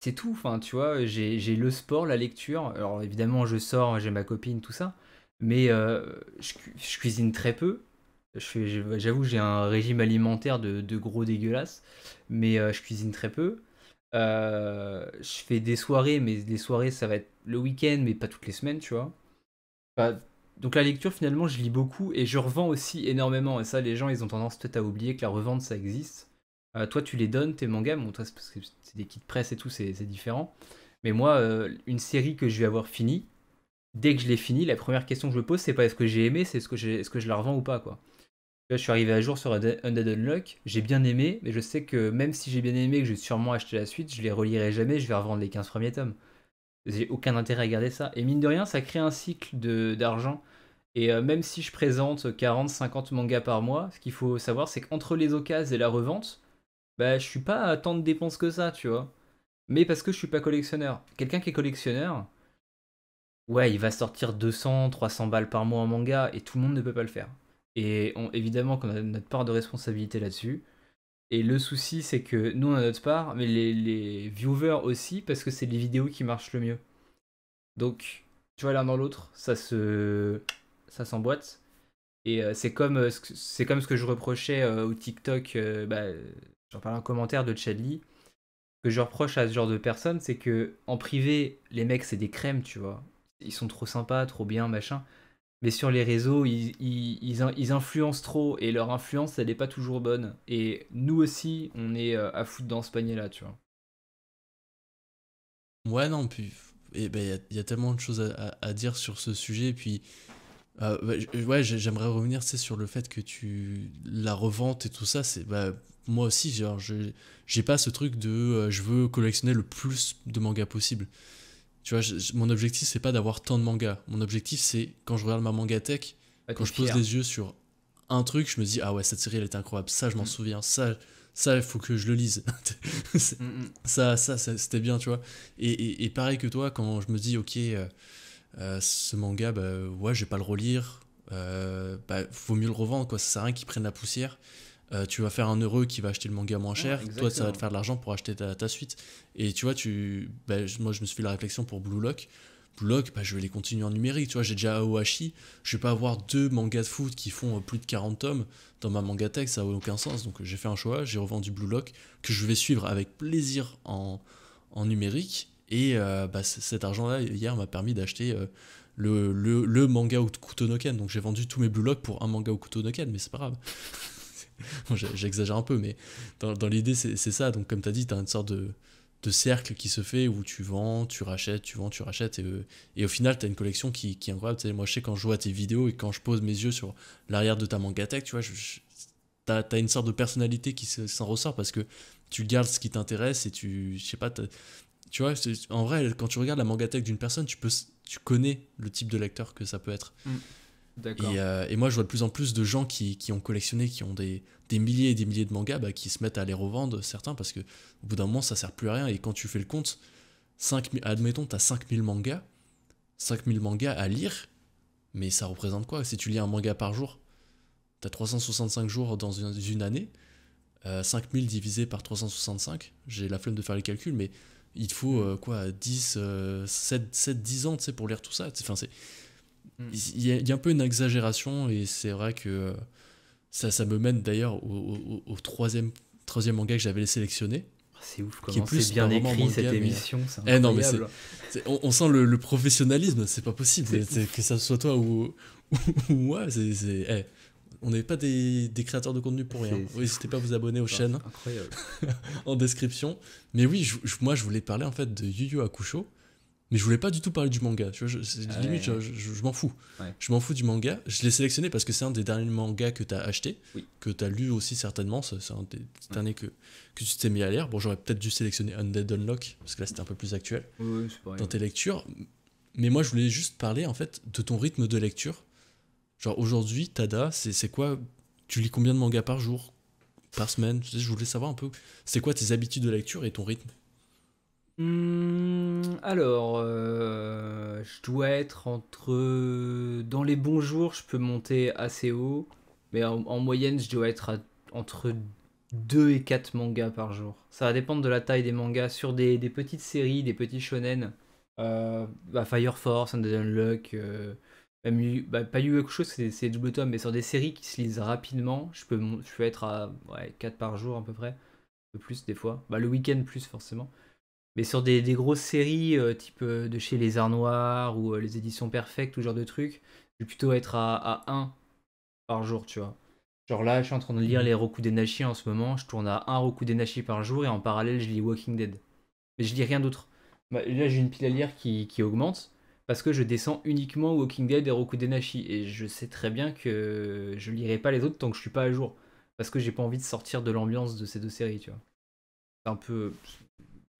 c'est tout, enfin, tu vois. J'ai le sport, la lecture. Alors, évidemment, je sors, j'ai ma copine, tout ça. Mais euh, je, cuisine très peu. J'avoue, j'ai un régime alimentaire de, de gros dégueulasse. Mais je cuisine très peu. Euh, je fais des soirées, mais les soirées, ça va être le week-end, mais pas toutes les semaines, tu vois. donc la lecture, finalement, je lis beaucoup et je revends aussi énormément. Et ça, les gens, ils ont tendance peut-être à oublier que la revente, ça existe. Euh, toi, tu les donnes, tes mangas, bon, c'est parce que c'est des kits presse et tout, c'est différent. Mais moi, euh, une série que je vais avoir finie, dès que je l'ai finie, la première question que je me pose, c'est pas est-ce que j'ai aimé, c'est ce que, est -ce que je la revends ou pas, quoi je suis arrivé à jour sur Undead Unlock, j'ai bien aimé, mais je sais que même si j'ai bien aimé que j'ai sûrement acheté la suite, je les relirai jamais, je vais revendre les 15 premiers tomes. J'ai aucun intérêt à garder ça. Et mine de rien, ça crée un cycle d'argent. Et euh, même si je présente 40-50 mangas par mois, ce qu'il faut savoir, c'est qu'entre les occasions et la revente, bah, je suis pas à tant de dépenses que ça, tu vois. Mais parce que je suis pas collectionneur. Quelqu'un qui est collectionneur, ouais, il va sortir 200, 300 balles par mois en manga, et tout le monde ne peut pas le faire. Et évidemment qu'on a notre part de responsabilité là-dessus. Et le souci, c'est que nous, on a notre part, mais les, viewers aussi, parce que c'est les vidéos qui marchent le mieux. Donc, tu vois, l'un dans l'autre, ça se. ça s'emboîte. Et euh, c'est comme, euh, c'est comme ce que je reprochais euh, au TikTok, bah, j'en parlais un commentaire de Lee que je reproche à ce genre de personnes, c'est que en privé, les mecs, c'est des crèmes, tu vois. Ils sont trop sympas, trop bien, machin mais sur les réseaux, ils, ils, influencent trop et leur influence, elle n'est pas toujours bonne. Et nous aussi, on est euh, à foutre dans ce panier-là, tu vois. Ouais, non, puis eh ben, il ben, y, y, a tellement de choses à, dire sur ce sujet. Puis, euh, bah, ouais, j'aimerais revenir sur le fait que tu la revente et tout ça. C'est bah, Moi aussi, genre, j'ai pas ce truc de euh, je veux collectionner le plus de mangas possible. Tu vois, mon objectif, c'est pas d'avoir tant de mangas. Mon objectif, c'est quand je regarde ma manga tech bah, quand je pose les yeux sur un truc, je me dis, ah ouais, cette série, elle est incroyable. Ça, je m'en mm. souviens. Ça, ça, il faut que je le lise. Mm, mm. Ça, ça, c'était bien, tu vois. Et, pareil que toi, quand je me dis, ok, euh, euh, ce manga, bah, ouais, je vais pas le relire. Euh, bah, vaut mieux le revendre, quoi. Ça sert à rien qu'il prenne la poussière. Euh, tu vas faire un heureux qui va acheter le manga moins cher, toi ça va te faire de l'argent pour acheter ta, suite. Et tu vois, tu, bah, moi je me suis fait la réflexion pour Blue Lock. Blue Lock, bah, je vais les continuer en numérique. Tu vois, j'ai déjà Aohashi, je vais pas avoir deux mangas de foot qui font euh, plus de 40 tomes dans ma manga tech, ça n'a aucun sens. Donc j'ai fait un choix, j'ai revendu Blue Lock, que je vais suivre avec plaisir en, numérique. Et euh, bah, cet argent-là, hier, m'a permis d'acheter. le, le, le, manga Okutonoken Donc j'ai vendu tous mes Blue Lock pour un manga Okutonoken mais c'est pas grave. J'exagère un peu, mais dans, l'idée, c'est ça. Donc, comme tu as dit, tu as une sorte de, cercle qui se fait où tu vends, tu rachètes, tu vends, tu rachètes. Et, euh, et au final, tu as une collection qui, qui est incroyable. moi, je sais, quand je vois tes vidéos et quand je pose mes yeux sur l'arrière de ta mangatech, tu vois, tu as une sorte de personnalité qui s'en ressort parce que tu gardes ce qui t'intéresse et tu je sais pas tu vois en vrai quand tu regardes la mangatech d'une personne tu peux tu connais le type de lecteur que ça peut être mm. Euh, et, moi, je vois de plus en plus de gens qui, ont collectionné, qui ont des, milliers et des milliers de mangas, bah, qui se mettent à les revendre, certains, parce que au bout d'un moment, ça sert plus à rien. Et quand tu fais le compte, 5 admettons, tu as 5000 mangas, 5000 mangas à lire, mais ça représente quoi Si tu lis un manga par jour, tu as 365 jours dans une, année, 5000 euh, divisé par 365, j'ai la flemme de faire les calculs, mais il te faut euh, quoi 10, 7, 7, 10 ans pour lire tout ça. Enfin, c'est Hmm. Il, y a, un peu une exagération et c'est vrai que euh, ça, ça me mène d'ailleurs au, troisième, troisième manga que j'avais sélectionné. Ah, c'est ouf comment c'est bien écrit cette euh, émission. ça Eh non, mais on, sent le, professionnalisme, c'est pas possible. que ça soit toi ou, moi, eh, on n'est pas des, créateurs de contenu pour rien. N'hésitez pas à vous abonner aux ah, chaînes. en description. Mais oui, moi je voulais parler en fait de Yu Yu Hakusho mais je voulais pas du tout parler du manga. Tu vois, je, ah Limite, je, m'en fous. Je m'en fous du manga. Je l'ai sélectionné parce que c'est un des derniers mangas que tu as acheté, que tu as lu aussi certainement. C'est un des derniers que, que tu t'es mis à lire. Bon, j'aurais peut-être dû sélectionner Undead Unlock, parce que là c'était un peu plus actuel dans tes lectures. Mais moi, je voulais juste parler en fait de ton rythme de lecture. Genre aujourd'hui, Tada, c'est quoi Tu lis combien de mangas par jour Par semaine Je voulais savoir un peu, c'est quoi tes habitudes de lecture et ton rythme Hum, alors, euh, je dois être entre. Dans les bons jours, je peux monter assez haut, mais en, moyenne, je dois être entre 2 et 4 mangas par jour. Ça va dépendre de la taille des mangas. Sur des, petites séries, des petits shonen, euh, bah, Fire Force, Under Luck, euh, même, bah, pas Yu chose, c'est double tome, mais sur des séries qui se lisent rapidement, je peux, être à 4 par jour à peu près, un peu plus des fois. Bah, le week-end plus forcément mais sur des, grosses séries euh, type euh, de chez Les Arts Noirs ou euh, les éditions Perfectes ou genre de trucs, je vais plutôt être à, 1 par jour, tu vois. Genre là, je suis en train de lire mhm. les Roku Denashi en ce moment, je tourne à 1 Roku Denashi par jour et en parallèle, je lis Walking Dead. Mais je lis rien d'autre. Bah, là, j'ai une pile à lire qui, augmente parce que je descends uniquement Walking Dead et Roku Denashi et je sais très bien que je lirai pas les autres tant que je suis pas à jour parce que j'ai pas envie de sortir de l'ambiance de ces deux séries, tu vois. C'est un peu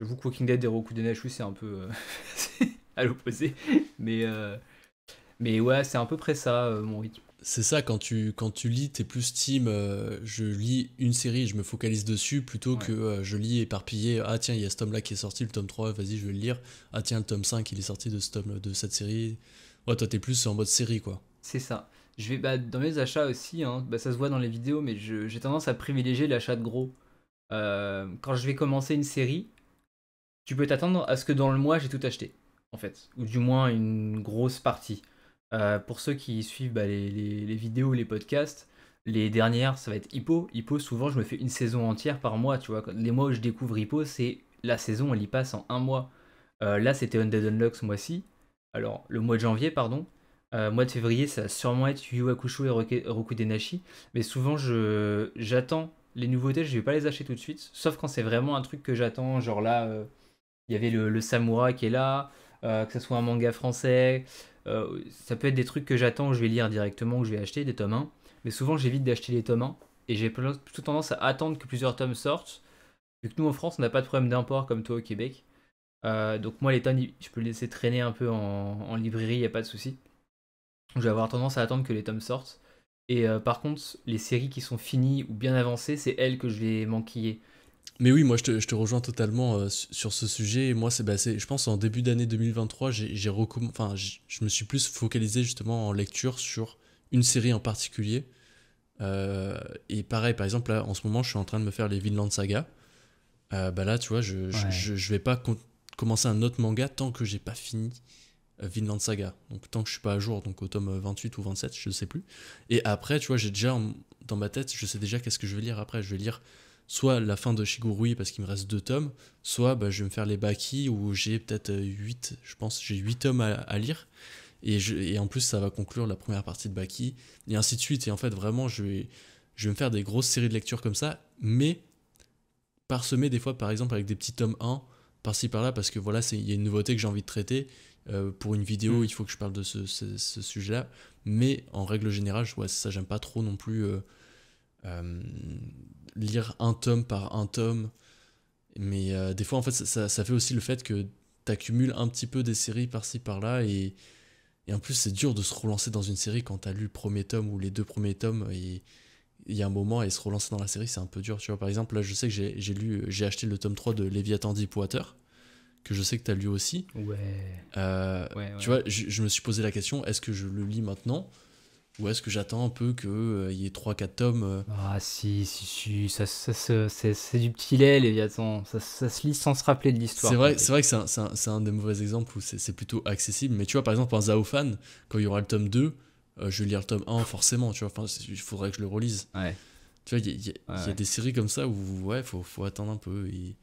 J'avoue vous Dead et Roku de Nashu, c'est un peu euh, à l'opposé. Mais, euh, mais ouais, c'est à peu près ça, euh, mon rythme. C'est ça, quand tu, quand tu lis, t'es plus team, je lis une série, je me focalise dessus, plutôt que je lis éparpillé, ah tiens, il y a ce tome-là qui est sorti, le tome 3, vas-y, je vais le lire, ah tiens, le tome 5, il est sorti de, ce tome, de cette série. Ouais, toi, t'es plus en mode série, quoi. C'est ça. Je vais, bah, dans mes achats aussi, hein. bah, ça se voit dans les vidéos, mais j'ai tendance à privilégier l'achat de gros. quand je vais commencer une série, tu peux t'attendre à ce que dans le mois j'ai tout acheté, en fait, ou du moins une grosse partie. Euh, pour ceux qui suivent bah, les, vidéos, les podcasts, les dernières, ça va être Hippo. Hippo, souvent, je me fais une saison entière par mois, tu vois. Les mois où je découvre Hippo, c'est la saison, elle y passe en un mois. Euh, là, c'était Undead Unlock ce mois-ci. Alors, le mois de janvier, pardon. Euh, mois de février, ça va sûrement être Yu et Roku Mais souvent, je j'attends les nouveautés, je vais pas les acheter tout de suite. Sauf quand c'est vraiment un truc que j'attends, genre là, il y avait le, Samoura qui est là, euh, que ce soit un manga français. Euh, ça peut être des trucs que j'attends, où je vais lire directement, où je vais acheter, des tomes 1. Mais souvent, j'évite d'acheter les tomes 1 et j'ai plutôt tendance à attendre que plusieurs tomes sortent. Vu que nous, en France, on n'a pas de problème d'import comme toi au Québec. Euh, donc, moi, les tomes, je peux les laisser traîner un peu en, en librairie, il n'y a pas de souci. Je vais avoir tendance à attendre que les tomes sortent. Et par contre, les séries qui sont finies ou bien avancées, c'est elles que je vais manquiller. Mais oui, moi je te, je te rejoins totalement euh, sur ce sujet. Moi, bah, c'est, je pense en début d'année 2023, j'ai, enfin, je me suis plus focalisé justement en lecture sur une série en particulier. Euh, et pareil, par exemple, là, en ce moment, je suis en train de me faire les Vinland Saga. Euh, bah là, tu vois, je, ne vais pas commencer un autre manga tant que j'ai pas fini Vinland Saga. Donc tant que je suis pas à jour, donc au tome 28 ou 27, je sais plus. Et après, tu vois, j'ai déjà dans ma tête, je sais déjà qu'est-ce que je vais lire après. Je vais lire soit la fin de Shigurui parce qu'il me reste deux tomes, soit bah, je vais me faire les Baki où j'ai peut-être euh, huit, je pense, j'ai huit tomes à, lire. Et, en plus, ça va conclure la première partie de Baki, et ainsi de suite. Et en fait, vraiment, je vais, je vais me faire des grosses séries de lectures comme ça, mais parsemé, des fois, par exemple, avec des petits tomes 1 par-ci par-là, parce que voilà, il y a une nouveauté que j'ai envie de traiter. Euh, pour une vidéo, mm. il faut que je parle de ce, sujet-là. Mais en règle générale, vois ça, j'aime pas trop non plus. Euh, lire un tome par un tome. Mais euh, des fois, en fait, ça, fait aussi le fait que t'accumules un petit peu des séries par-ci par-là et, en plus, c'est dur de se relancer dans une série quand t'as lu le premier tome ou les deux premiers tomes et il y a un moment et se relancer dans la série, c'est un peu dur. Tu vois, par exemple, là, je sais que j'ai lu, j'ai acheté le tome 3 de Léviathan Deepwater que je sais que tu as lu aussi. Ouais. Euh, ouais, Tu vois, je, me suis posé la question, est-ce que je le lis maintenant ou est-ce que j'attends un peu qu'il euh, y ait 3-4 tomes euh Ah si, si, ça, c'est du petit lait, Léviathan. Ça, ça se lit sans se rappeler de l'histoire. C'est vrai, c'est vrai que c'est un, un, des mauvais exemples où c'est plutôt accessible. Mais tu vois, par exemple, un Zaofan, quand il y aura le tome 2, euh, je vais lire le tome 1 forcément, tu vois. Enfin, il faudrait que je le relise. Tu vois, il y, a des séries comme ça où, ouais, faut, faut attendre un peu. Et...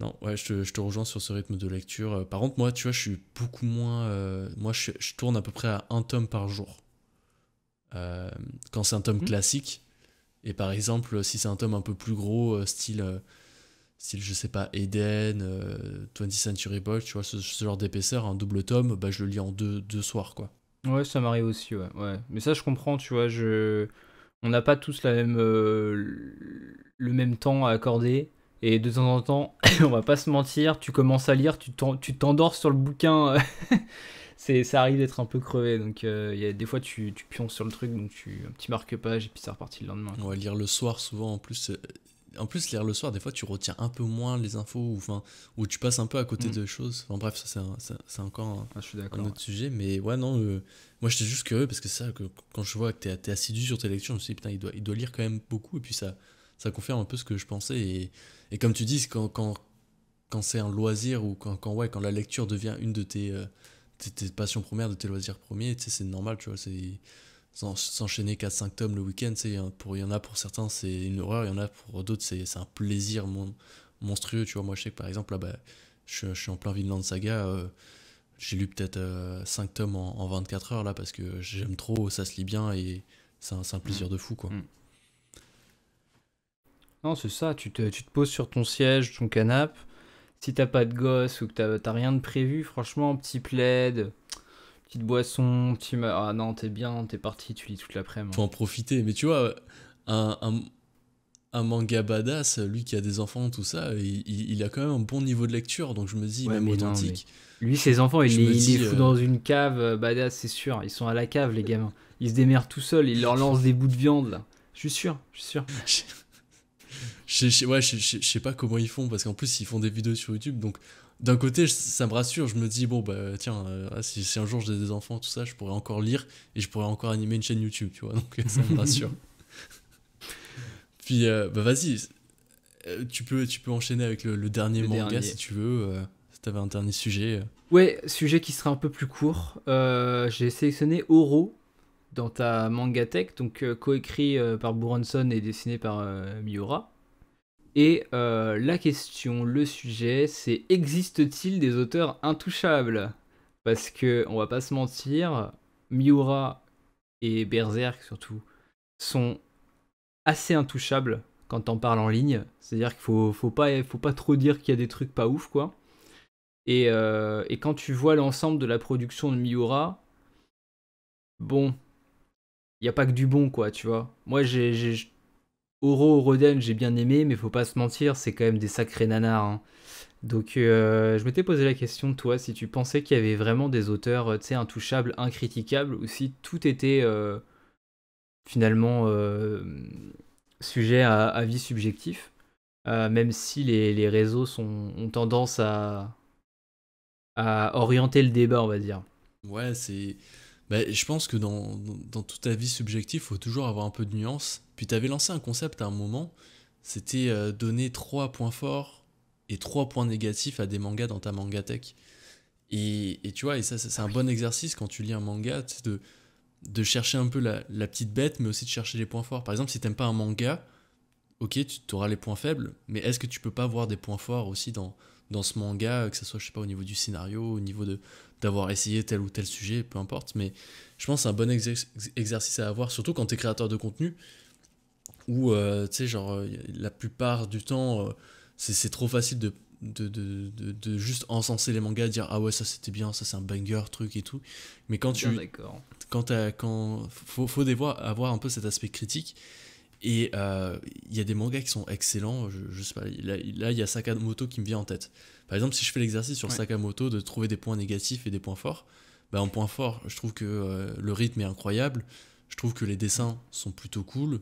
Non, ouais, je te, je te, rejoins sur ce rythme de lecture. Par contre, moi, tu vois, je suis beaucoup moins. moi, je, je, tourne à peu près à un tome par jour. Euh, quand c'est un tome hmm. classique. Et par exemple, si c'est un tome un peu plus gros, euh, style, euh, style je sais pas, Eden, 20th Century Boy, tu vois, ce, genre d'épaisseur, un double tome, bah, je le lis en deux, deux soirs, quoi. Ouais, ça m'arrive aussi, ouais. ouais. Mais ça, je comprends, tu vois, je... on n'a pas tous la même, le même temps à accorder. Et de temps en temps, on va pas se mentir, tu commences à lire, tu t'endors sur le bouquin c'est ça arrive d'être un peu crevé donc euh, des fois tu, tu sur le truc donc tu un petit marque-page et puis ça repartit le lendemain. Ouais, lire le soir souvent en plus euh, en plus lire le soir des fois tu retiens un peu moins les infos ou enfin ou tu passes un peu à côté mm. de choses. Enfin bref, ça c'est encore un, ah, autre sujet mais ouais non moi j'étais juste curieux parce que ça quand je vois que tu es assidu sur tes lectures, je me suis dit putain, il doit il doit lire quand même beaucoup et puis ça ça confirme un peu ce que je pensais et, et comme tu dis quand quand, quand c'est un loisir ou quand quand ouais quand la lecture devient une de tes euh, tes, tes passions premières, de tes loisirs premiers, tu sais, c'est normal, tu vois, c'est s'enchaîner 4-5 tomes le week-end, hein, pour il y en a pour certains c'est une horreur, il y en a pour d'autres c'est un plaisir monstrueux, tu vois, moi je sais que par exemple là bah, je, suis en plein Vinland Saga, euh, j'ai lu peut-être euh, cinq 5 tomes en, 24 heures là parce que j'aime trop, ça se lit bien et c'est un, plaisir mm. de fou quoi. Mm. Non c'est ça, tu te, tu te poses sur ton siège, ton canapé, si t'as pas de gosse ou que t'as rien de prévu, franchement, petit plaid, petite boisson, petit. Ah non, t'es bien, t'es parti, tu lis toute l'après-midi. Faut en profiter. Mais tu vois, un, manga badass, lui qui a des enfants, tout ça, il, il, a quand même un bon niveau de lecture. Donc je me dis, même authentique. lui, ses enfants, il, il les euh, dans une cave, euh, badass, c'est sûr. Ils sont à la cave, les gamins. Ils se démerdent tout seuls, ils leur lancent des bouts de viande, là. Je suis sûr, je suis sûr. je, ouais, je, sais pas comment ils font, parce qu'en plus, ils font des vidéos sur YouTube. Donc, d'un côté, ça me rassure. Je me dis, bon, bah tiens, euh, ah, si, un jour j'ai des enfants, tout ça, je pourrais encore lire et je pourrais encore animer une chaîne YouTube, tu vois. Donc, ça me rassure. Puis, euh, bah vas-y, euh, tu peux, tu peux enchaîner avec le, dernier manga si tu veux. si t'avais un dernier sujet. Ouais, sujet qui sera un peu plus court. j'ai sélectionné Oro dans ta manga tech, donc coécrit par Buronson et dessiné par Miura. Et euh, la question, le sujet, c'est existe-t-il des auteurs intouchables Parce que on va pas se mentir, Miura et Berserk surtout sont assez intouchables quand on parle en ligne. C'est-à-dire qu'il faut, faut pas, faut pas trop dire qu'il y a des trucs pas ouf quoi. Et, euh, et quand tu vois l'ensemble de la production de Miura, bon, il n'y a pas que du bon quoi, tu vois. Moi j'ai Oro Roden, j'ai bien aimé, mais faut pas se mentir, c'est quand même des sacrés nanars. Hein. Donc euh, je m'étais posé la question, toi, si tu pensais qu'il y avait vraiment des auteurs, euh, tu sais, intouchables, incriticables, ou si tout était euh, finalement sujet à avis subjectif, même si les, les réseaux sont, ont tendance à, à orienter le débat, on va dire. Ouais, c'est bah, je pense que dans, toute ta vie subjective, il faut toujours avoir un peu de nuance. Puis tu avais lancé un concept à un moment, c'était euh, donner trois points forts et trois points négatifs à des mangas dans ta mangatech. Et, et tu vois, et ça, c'est un ah bon exercice quand tu lis un manga, de, de chercher un peu la, petite bête, mais aussi de chercher les points forts. Par exemple, si n'aimes pas un manga, ok, tu auras les points faibles, mais est-ce que tu peux pas voir des points forts aussi dans, dans ce manga, que ce soit, je sais pas, au niveau du scénario, au niveau de d'avoir essayé tel ou tel sujet, peu importe. Mais je pense que c'est un bon exercice à avoir, surtout quand tu es créateur de contenu, où, euh, tu sais, genre, euh, la plupart du temps, euh, c'est trop facile de de, de, de, juste encenser les mangas, dire ah ouais, ça c'était bien, ça c'est un banger, truc et tout. Mais quand tu. Quand, quand faut, faut avoir un peu cet aspect critique et euh, il y a des mangas qui sont excellents. Je, sais pas, là, il y a Sakamoto qui me vient en tête. Par exemple, si je fais l'exercice sur Sakamoto de trouver des points négatifs et des points forts, bah, en point fort, je trouve que euh, le rythme est incroyable. Je trouve que les dessins sont plutôt cool.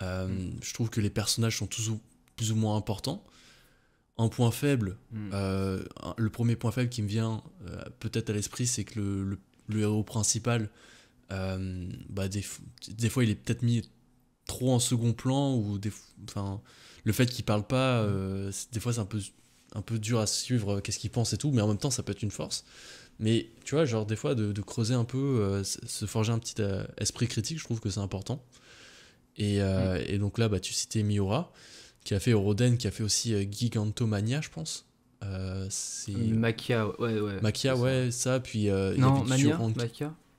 Euh, mm. Je trouve que les personnages sont tous plus ou moins importants. En point faible, mm. le premier point faible qui me vient peut-être à l'esprit, c'est que le, le, héros principal, bah, des, des fois, il est peut-être mis trop en second plan ou des, enfin, le fait qu'il parle pas, euh, des fois c'est un peu, un peu dur à suivre euh, qu'est-ce qu'il pense et tout, mais en même temps ça peut être une force. Mais tu vois, genre des fois de, creuser un peu, euh, se forger un petit esprit critique, je trouve que c'est important. Et, mm. et, donc là, bah, tu citais Miura, qui a fait Roden, qui a fait aussi Gigantomania, je pense. c'est ouais, ouais. ouais, ça, puis... non, y Mania,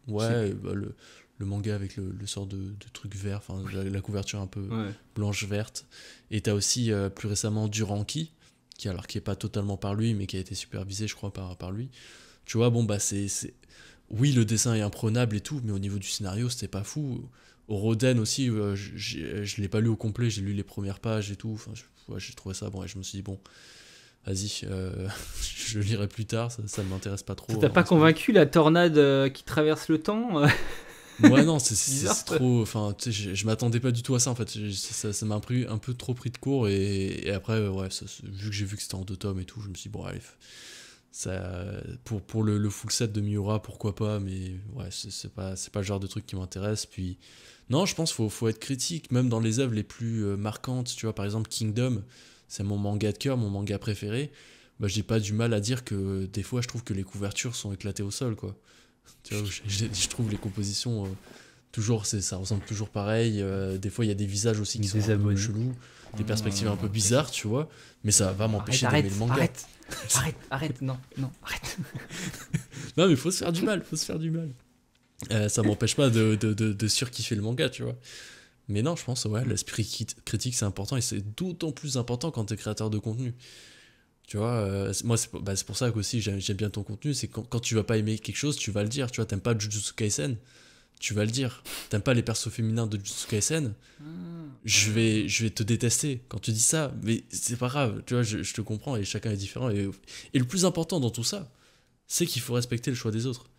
Ouais, bah, le, le manga avec le, sort de, truc vert, enfin la, couverture un peu blanche verte. Et t'as aussi euh, plus récemment Duranki, qui alors qui est pas totalement par lui, mais qui a été supervisé, je crois, par, par lui. Tu vois, bon bah c'est, oui le dessin est imprenable et tout, mais au niveau du scénario c'était pas fou. Au Roden aussi, euh, je l'ai pas lu au complet, j'ai lu les premières pages et tout. Enfin, j'ai trouvé ça bon et je me suis dit bon vas-y, je euh, je lirai plus tard, ça, ne m'intéresse pas trop. T'as pas convaincu la tornade qui traverse le temps Ouais, non, c'est trop. Enfin, je, m'attendais pas du tout à ça en fait. ça m'a un peu trop pris de court. Et, après, euh, ouais, vu que j'ai vu que c'était en deux tomes et tout, je me suis dit, ça, pour, pour le, full set de Miura, pourquoi pas, mais ouais, c'est pas, pas le genre de truc qui m'intéresse. Puis, non, je pense qu'il faut, être critique, même dans les œuvres les plus euh, marquantes. Tu vois, par exemple, Kingdom, c'est mon manga de cœur, mon manga préféré. Bah, j'ai pas du mal à dire que des fois, je trouve que les couvertures sont éclatées au sol, quoi je, trouve les compositions euh, toujours, c'est ça ressemble toujours pareil. Euh, des fois, il y a des visages aussi qui sont un peu chelous, des perspectives un peu mmh. bizarres, tu vois. Mais ça va m'empêcher d'aimer le manga. Arrête, arrête, arrête, non, non, arrête. non, mais faut se faire du mal, faut se faire du mal. Euh, ça m'empêche pas de, de, de, de surkiffer le manga, tu vois. Mais non, je pense, ouais, l'esprit critique, c'est important et c'est d'autant plus important quand t'es créateur de contenu. Tu vois, euh, moi, c'est pour bah, ça que aussi j'aime bien ton contenu, c'est quand, tu vas pas aimer quelque chose, tu vas le dire. Tu vois, t'aimes pas Jujutsu Kaisen, tu vas le dire. T'aimes pas les persos féminins de Jujutsu Kaisen, hmm. je, vais, je vais te détester quand tu dis ça. Mais c'est pas grave, tu vois, je, te comprends et chacun est différent. Et, le plus important dans tout ça, c'est qu'il faut respecter le choix des autres.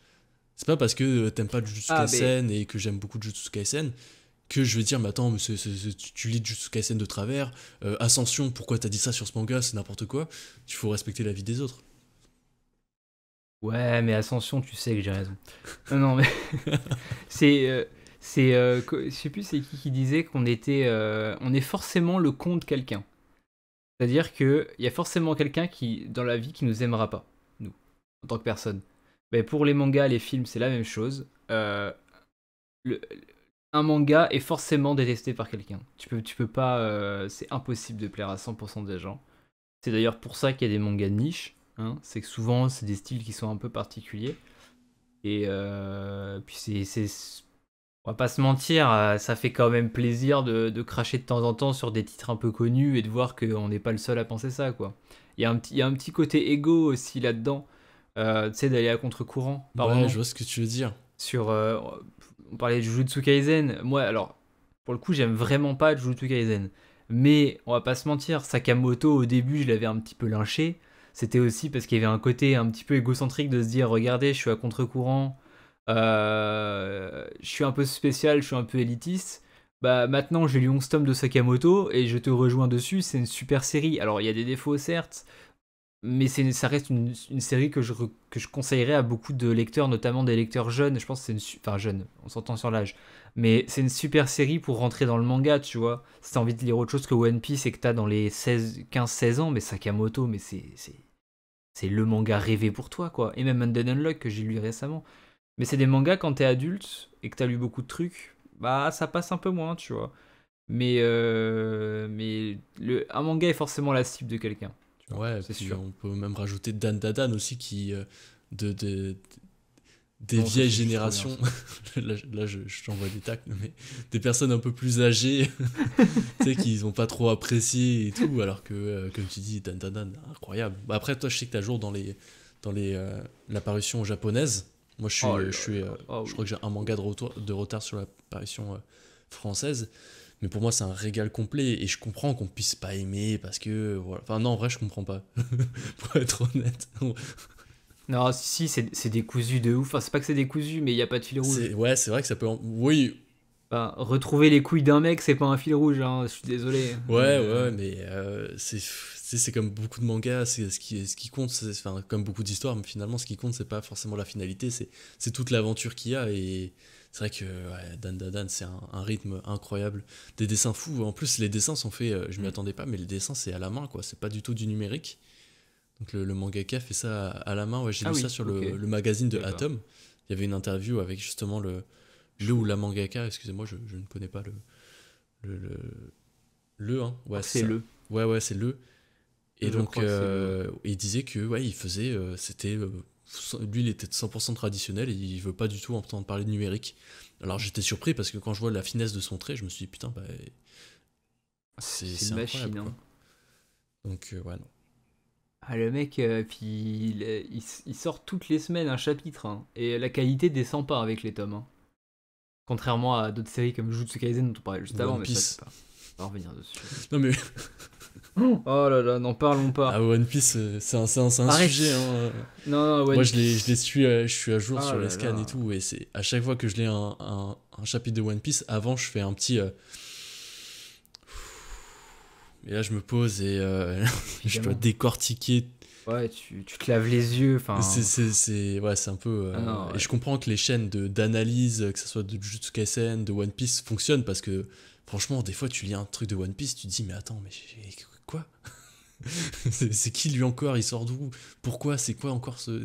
C'est pas parce que euh, t'aimes pas Jujutsu ah, Kaisen et que j'aime beaucoup Jujutsu Kaisen que je vais dire, mais attends, tu, lis juste la scène de travers, euh, Ascension, pourquoi t'as dit ça sur ce manga, c'est n'importe quoi, il faut respecter la vie des autres. Ouais, mais Ascension, tu sais que j'ai raison. non, mais c'est... Euh, c'est euh, je sais plus c'est qui qui disait qu'on était on est forcément le con de quelqu'un c'est à dire que il y a forcément quelqu'un qui dans la vie qui nous aimera pas nous en tant que personne mais pour les mangas les films c'est la même chose le, un manga est forcément détesté par quelqu'un. Tu peux, tu peux pas. Euh, c'est impossible de plaire à 100% des gens. C'est d'ailleurs pour ça qu'il y a des mangas de niche. Hein. C'est que souvent, c'est des styles qui sont un peu particuliers. Et euh, puis, c'est. On va pas se mentir, euh, ça fait quand même plaisir de, cracher de temps en temps sur des titres un peu connus et de voir qu'on n'est pas le seul à penser ça, quoi. Il y, a un petit, un petit côté égo aussi là-dedans. tu sais, d'aller à contre-courant. Ouais, je vois ce que tu veux dire. Sur on parlait de Jujutsu Kaisen. Moi, alors, pour le coup, j'aime vraiment pas Jujutsu Kaisen. Mais on va pas se mentir, Sakamoto, au début, je l'avais un petit peu lynché. C'était aussi parce qu'il y avait un côté un petit peu égocentrique de se dire regardez, je suis à contre-courant, euh, je suis un peu spécial, je suis un peu élitiste. Bah, maintenant j'ai lu 11 tomes de Sakamoto et je te rejoins dessus, c'est une super série. Alors il y a des défauts certes, mais ça reste une, série que je, que je, conseillerais à beaucoup de lecteurs, notamment des lecteurs jeunes. Je pense c'est une. Enfin, jeune, on s'entend sur l'âge. Mais c'est une super série pour rentrer dans le manga, tu vois. Si t'as envie de lire autre chose que One Piece et que t'as dans les 15-16 ans, mais Sakamoto, mais c'est. C'est le manga rêvé pour toi, quoi. Et même Undead Unlock que j'ai lu récemment. Mais c'est des mangas quand t'es adulte et que t'as lu beaucoup de trucs, bah ça passe un peu moins, tu vois. Mais. Euh, mais le, un manga est forcément la cible de quelqu'un. Ouais, On peut même rajouter Dan Dadan aussi, qui euh, de, des vieilles générations. là, je, t'envoie des tacles, mais des personnes un peu plus âgées, tu sais, qu'ils n'ont pas trop apprécié et tout, alors que, euh, comme tu dis, Dan, dan, incroyable. Bah, après, toi, je sais que tu as jour dans les dans les euh, l'apparition japonaise. Moi, je suis, oh je, suis oh je crois que j'ai un manga de, de retard sur l'apparition française. Mais pour moi, c'est un régal complet et je comprends qu'on puisse pas aimer parce que. Enfin, non, en vrai, je comprends pas. pour être honnête. non, si, c'est décousu de ouf. Enfin, c'est pas que c'est décousu, mais il n'y a pas de fil rouge. Ouais, c'est vrai que ça peut. Oui. retrouver les couilles d'un mec, c'est pas un fil rouge, hein. je suis désolé. Ouais, ouais, mais euh, c'est c'est comme beaucoup de mangas, c'est ce qui, ce qui compte, enfin, comme beaucoup d'histoires, mais finalement, ce qui compte, c'est pas forcément la finalité, c'est toute l'aventure qu'il y a et c'est vrai que Dan Dan, Dan c'est un, rythme incroyable, des dessins fous. En plus, les dessins sont faits, euh, je ne m'y mm. attendais pas, mais le dessin c'est à la main, quoi. C'est pas du tout du numérique. Donc le, mangaka fait ça à la main. j'ai lu ah ça sur le, magazine de Atom. Il y avait une interview avec justement le le ou la mangaka. Excusez-moi, je, ne connais pas le le le, hein. Ouais, c'est le. Ouais, ouais, c'est le. Et donc euh, il disait que ouais, il faisait, euh, c'était lui, il était 100% traditionnel et il veut pas du tout entendre parler de numérique. Alors j'étais surpris parce que quand je vois la finesse de son trait, je me suis dit putain, bah, c'est une machine. Donc euh, ouais, non. Ah, le mec, euh, puis il, sort toutes les semaines un chapitre hein, et la qualité descend pas avec les tomes. Hein. Contrairement à d'autres séries comme de Kaisen dont on parlait juste avant, mais pas. On va revenir dessus. non mais Oh là là, n'en parlons pas. Ah, One Piece, euh, c'est un, un sujet. Hein. Non, non, Moi, je les, je suis, euh, je suis à jour ah sur les scans et tout. Et c'est à chaque fois que je lis un, un, chapitre de One Piece, avant, je fais un petit. Euh, et là, je me pose et je dois décortiquer. Ouais, tu, tu, te laves les yeux. Enfin... C'est ouais, un peu. Ah et je comprends que les chaînes d'analyse, que ce soit de Jutsu Kaisen, de One Piece, fonctionnent parce que. Franchement, des fois, tu lis un truc de One Piece, tu te dis, mais attends, mais Quoi C'est qui lui encore Il sort d'où Pourquoi C'est quoi encore ce.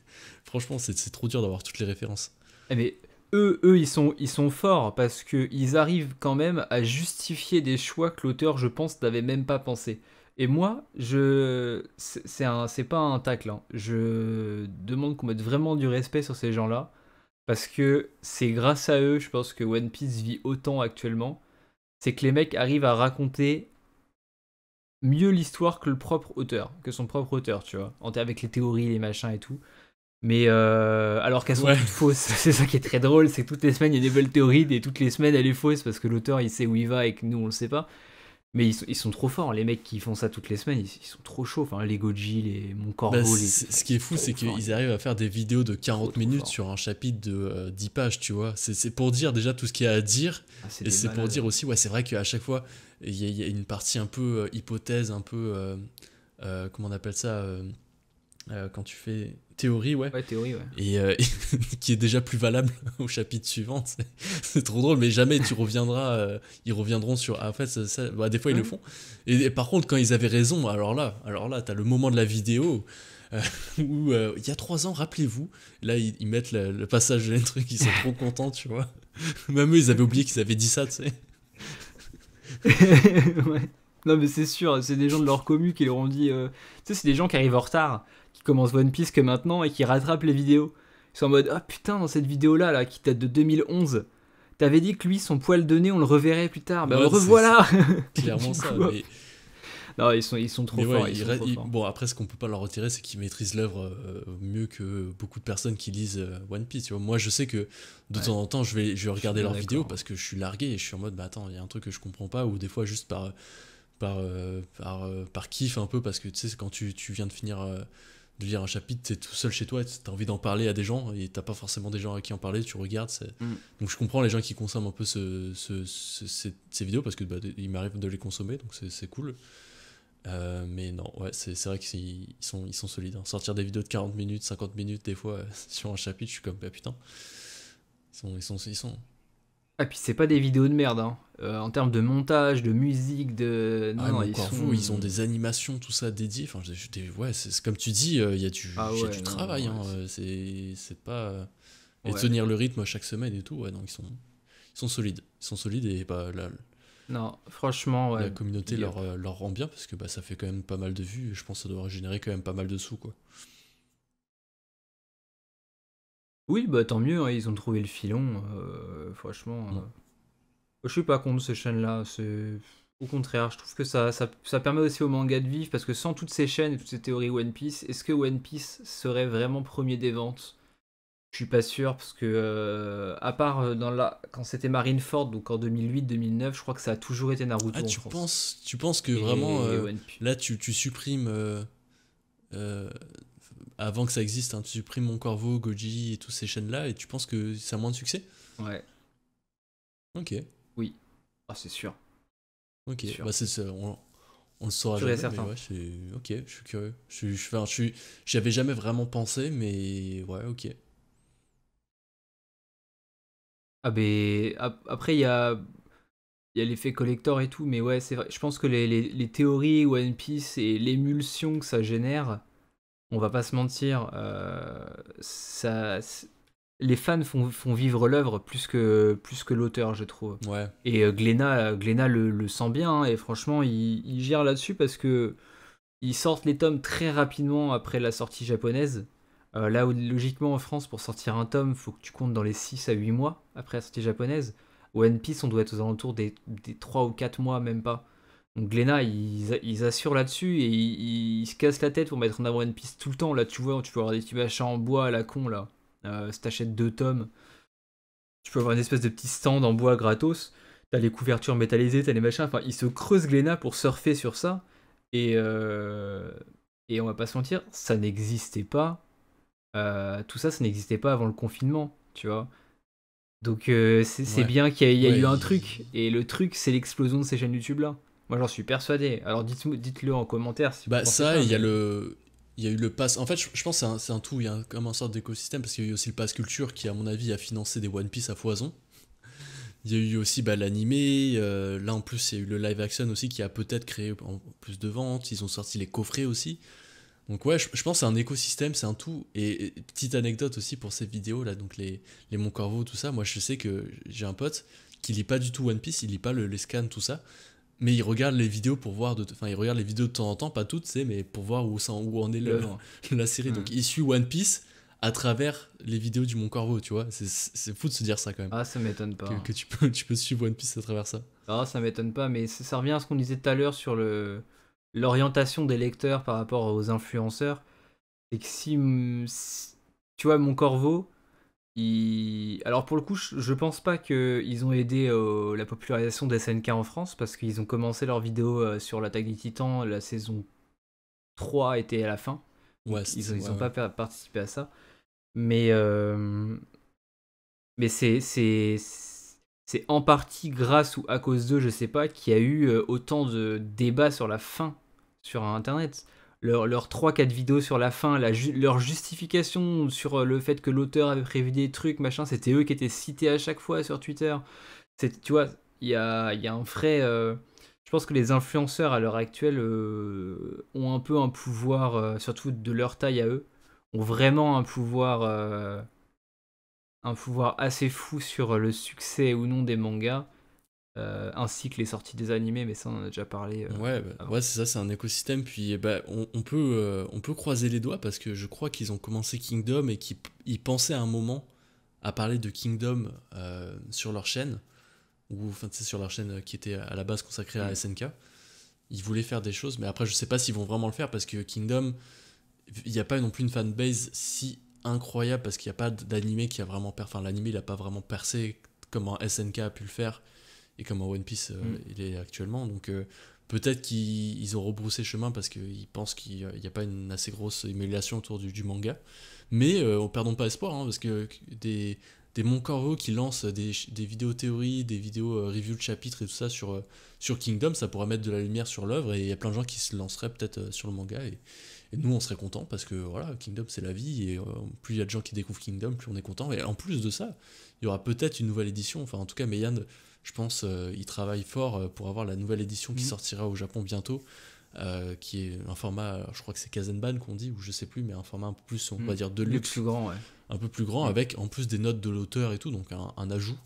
Franchement, c'est trop dur d'avoir toutes les références. Eh, mais eux, eux ils, sont, ils sont forts parce qu'ils arrivent quand même à justifier des choix que l'auteur, je pense, n'avait même pas pensé. Et moi, je c'est un... pas un tacle. Hein. Je demande qu'on mette vraiment du respect sur ces gens-là parce que c'est grâce à eux, je pense que One Piece vit autant actuellement. C'est que les mecs arrivent à raconter mieux l'histoire que le propre auteur, que son propre auteur, tu vois, avec les théories, les machins et tout. Mais euh, alors qu'elles sont toutes fausses, c'est ça qui est très drôle, c'est que toutes les semaines il y a des belles théories et toutes les semaines elle est fausse parce que l'auteur il sait où il va et que nous on le sait pas. Mais ils sont, trop forts, les mecs qui font ça toutes les semaines, ils, sont trop chauds. les Goji, les Mon Corbeau. Bah, les... Ce qui est fou, c'est qu'ils arrivent à faire des vidéos de 40 minutes sur un chapitre de 10 euh, pages, tu vois. C'est pour dire déjà tout ce qu'il y a à dire. Ah, et c'est pour dire aussi, ouais, c'est vrai qu'à chaque fois, il y, a une partie un peu euh, hypothèse, un peu. Euh, comment on appelle ça euh, quand tu fais théorie, ouais. ouais, théorie, ouais. Et, euh, qui est déjà plus valable au chapitre suivant. C'est trop drôle, mais jamais tu reviendras. Euh, ils reviendront sur. Ah, en fait, bah, des fois, ils le mm. font. Et, par contre, quand ils avaient raison, alors là, alors là, t'as le moment de la vidéo. où il y a trois ans, rappelez-vous, là ils, mettent le, passage de truc, ils sont trop contents, tu vois. Même eux, ils avaient oublié qu'ils avaient dit ça, tu sais. Non, mais c'est sûr, c'est des gens de leur commu qui leur ont dit. tu sais, c'est des gens qui arrivent en retard qui commence One Piece que maintenant et qui rattrape les vidéos. Ils sont en mode Ah putain, dans cette vidéo-là, là, qui date de 2011, t'avais dit que lui, son poil de nez, on le reverrait plus tard. Ben, revoilà Clairement ça, mais... Non, ils sont, ils sont trop, forts, ils Bon, après, ce qu'on peut pas leur retirer, c'est qu'ils maîtrisent l'œuvre euh, mieux que beaucoup de personnes qui lisent euh, One Piece. Moi, je sais que de temps en temps, je vais, je vais regarder leurs vidéos parce que je suis largué et je suis en mode, bah attends, il y a un truc que je comprends pas, ou des fois, juste par, euh, par, par, par, kiff un peu, parce que tu sais, quand tu, tu viens de finir de lire un chapitre, t'es tout seul chez toi, t'as envie d'en parler à des gens et t'as pas forcément des gens à qui en parler, tu regardes. Mm. Donc je comprends les gens qui consomment un peu ces, vidéos parce que bah, m'arrive de les consommer, donc c'est cool. Euh, mais non, ouais, c'est vrai qu'ils sont, ils sont solides. Hein. Sortir des vidéos de 40 minutes, 50 minutes, des fois, sur un chapitre, je suis comme, bah putain, ils sont, ah, puis c'est pas des vidéos de merde, hein. Euh, en termes de montage, de musique, de. Ah, non, ils, ont des animations, tout ça dédié. Enfin, ouais, c'est comme tu dis, euh, il y a du, travail. hein. C'est pas. Et tenir le rythme chaque semaine et tout, ouais, donc ils sont, sont solides. Ils sont solides et pas bah, la, non, franchement, ouais. la communauté leur, euh, leur, rend bien parce que bah, ça fait quand même pas mal de vues. je pense que ça doit générer quand même pas mal de sous, quoi. Oui, bah tant mieux, hein, ils ont trouvé le filon. Euh, franchement, euh. Mm. je suis pas contre ces chaînes-là. au contraire, je trouve que ça, ça, permet aussi au manga de vivre parce que sans toutes ces chaînes toutes ces théories One Piece, est-ce que One Piece serait vraiment premier des ventes Je suis pas sûr parce que euh, à part dans la quand c'était Marineford, donc en 2008-2009, je crois que ça a toujours été Naruto. Ah, tu penses, tu penses que vraiment là tu, supprimes avant que ça existe, hein. tu supprimes Mon Corvo, Goji et toutes ces chaînes-là, et tu penses que c'est a moins de succès Ouais. Ok. Oui. Ah, c'est sûr. Ok, Bah, c'est, on, on, le saura jamais, je, ok, je suis curieux. Je, j'y avais jamais vraiment pensé, mais ouais, ok. Ah ben, après, il y a, y a l'effet collector et tout, mais ouais, c'est vrai. Je pense que les, les, les théories One Piece et l'émulsion que ça génère, on va pas se mentir, euh, ça, les fans font, vivre l'œuvre plus que, l'auteur, je trouve. Et euh, Gléna, le, sent bien, hein, et franchement, il, gère là-dessus parce que ils sortent les tomes très rapidement après la sortie japonaise. Euh, là où, logiquement, en France, pour sortir un tome, faut que tu comptes dans les 6 à 8 mois après la sortie japonaise. Au One Piece, on doit être aux alentours des, des 3 ou 4 mois, même pas. Donc Glenna, ils, assurent là-dessus et ils, se cassent la tête pour mettre en avant une piste tout le temps. Là, tu vois, tu peux avoir des petits machins en bois à la con, là. Euh, si t'achètes deux tomes, tu peux avoir une espèce de petit stand en bois gratos. T'as les couvertures métallisées, t'as les machins. Enfin, ils se creusent Glénat pour surfer sur ça. Et, euh, et on va pas se mentir, ça n'existait pas. Euh, tout ça, ça n'existait pas avant le confinement, tu vois. Donc c'est bien qu'il y ait eu un truc. Et le truc, c'est l'explosion de ces chaînes YouTube-là. Moi, j'en suis persuadé. Alors, dites-le dites en commentaire. Si bah, ça, il y a le. y eu le pass. En fait, je, pense que c'est un, tout. Il y a comme un sorte d'écosystème parce qu'il y a eu aussi le pass culture qui, à mon avis, a financé des One Piece à foison. Il y a eu aussi bah, l'animé. Euh, là, en plus, il y a eu le live action aussi qui a peut-être créé plus de ventes. Ils ont sorti les coffrets aussi. Donc ouais, je, pense c'est un écosystème, c'est un tout. Et, petite anecdote aussi pour ces vidéos là, donc les, les Mon tout ça. Moi, je sais que j'ai un pote qui lit pas du tout One Piece, il lit pas les scans, tout ça mais il regarde les vidéos pour voir de enfin ils regarde les vidéos de temps en temps pas toutes c'est mais pour voir où ça où en est le, la, série donc il suit One Piece à travers les vidéos du Mon Corvo tu vois c'est fou de se dire ça quand même ah ça m'étonne pas que, tu peux tu peux suivre One Piece à travers ça ah ça m'étonne pas mais ça, revient à ce qu'on disait tout à l'heure sur le l'orientation des lecteurs par rapport aux influenceurs Et que si, si tu vois Mon Corvo alors pour le coup, je pense pas qu'ils ont aidé euh, la popularisation des SNK en France parce qu'ils ont commencé leur vidéo euh, sur l'attaque des titans, la saison 3 était à la fin. Ouais, ils ont pas participé à ça. Mais, euh, Mais c'est, c'est en partie grâce ou à cause d'eux, je sais pas, qu'il y a eu autant de débats sur la fin sur Internet leurs leur 3-4 vidéos sur la fin, leur justification sur euh, le fait que l'auteur avait prévu des trucs, machin, c'était eux qui étaient cités à chaque fois sur Twitter. Tu vois, il y a, un frais. Euh, je pense que les influenceurs à l'heure actuelle euh, ont un peu un pouvoir, surtout de leur taille à eux, ont vraiment un pouvoir, un pouvoir assez fou sur le succès ou non des mangas ainsi euh, que les sorties des animés, mais ça on en a déjà parlé. Euh, ouais, bah, ouais c'est ça, c'est un écosystème. Puis eh bah, on, peut, euh, on peut croiser les doigts parce que je crois qu'ils ont commencé Kingdom et qu'ils pensaient à un moment à parler de Kingdom sur leur chaîne, ou enfin sur leur chaîne qui était à la base consacrée à mm. SNK. Ils voulaient faire des choses, mais après je sais pas s'ils vont vraiment le faire parce que Kingdom, il n'y a pas non plus une fanbase si incroyable parce qu'il n'y a pas d'animé qui a vraiment percé. Enfin, l'animé il n'a pas vraiment percé comme SNK a pu le faire et comme en One Piece euh, mm. il est actuellement. Donc euh, peut-être qu'ils ont rebroussé chemin parce qu'ils pensent qu'il n'y a pas une assez grosse émulation autour du, manga. Mais on euh, perdons pas espoir, hein, parce que des, des Moncorvo qui lancent des, vidéos théories, des vidéos review de chapitres et tout ça sur, sur Kingdom, ça pourrait mettre de la lumière sur l'œuvre et il y a plein de gens qui se lanceraient peut-être sur le manga. Et, nous, on serait contents parce que voilà, Kingdom, c'est la vie et plus il y a de gens qui découvrent Kingdom, plus on est content. Et en plus de ça, il y aura peut-être une nouvelle édition. Enfin, en tout cas, Meian je pense qu'ils euh, travaillent fort euh, pour avoir la nouvelle édition qui mm. sortira au Japon bientôt. Euh, qui est un format, je crois que c'est Kazenban qu'on dit, ou je sais plus, mais un format un peu plus, on va mm. dire, de luxe. Plus grand, ouais. Un peu plus grand, mm. avec en plus des notes de l'auteur et tout, donc un, ajout.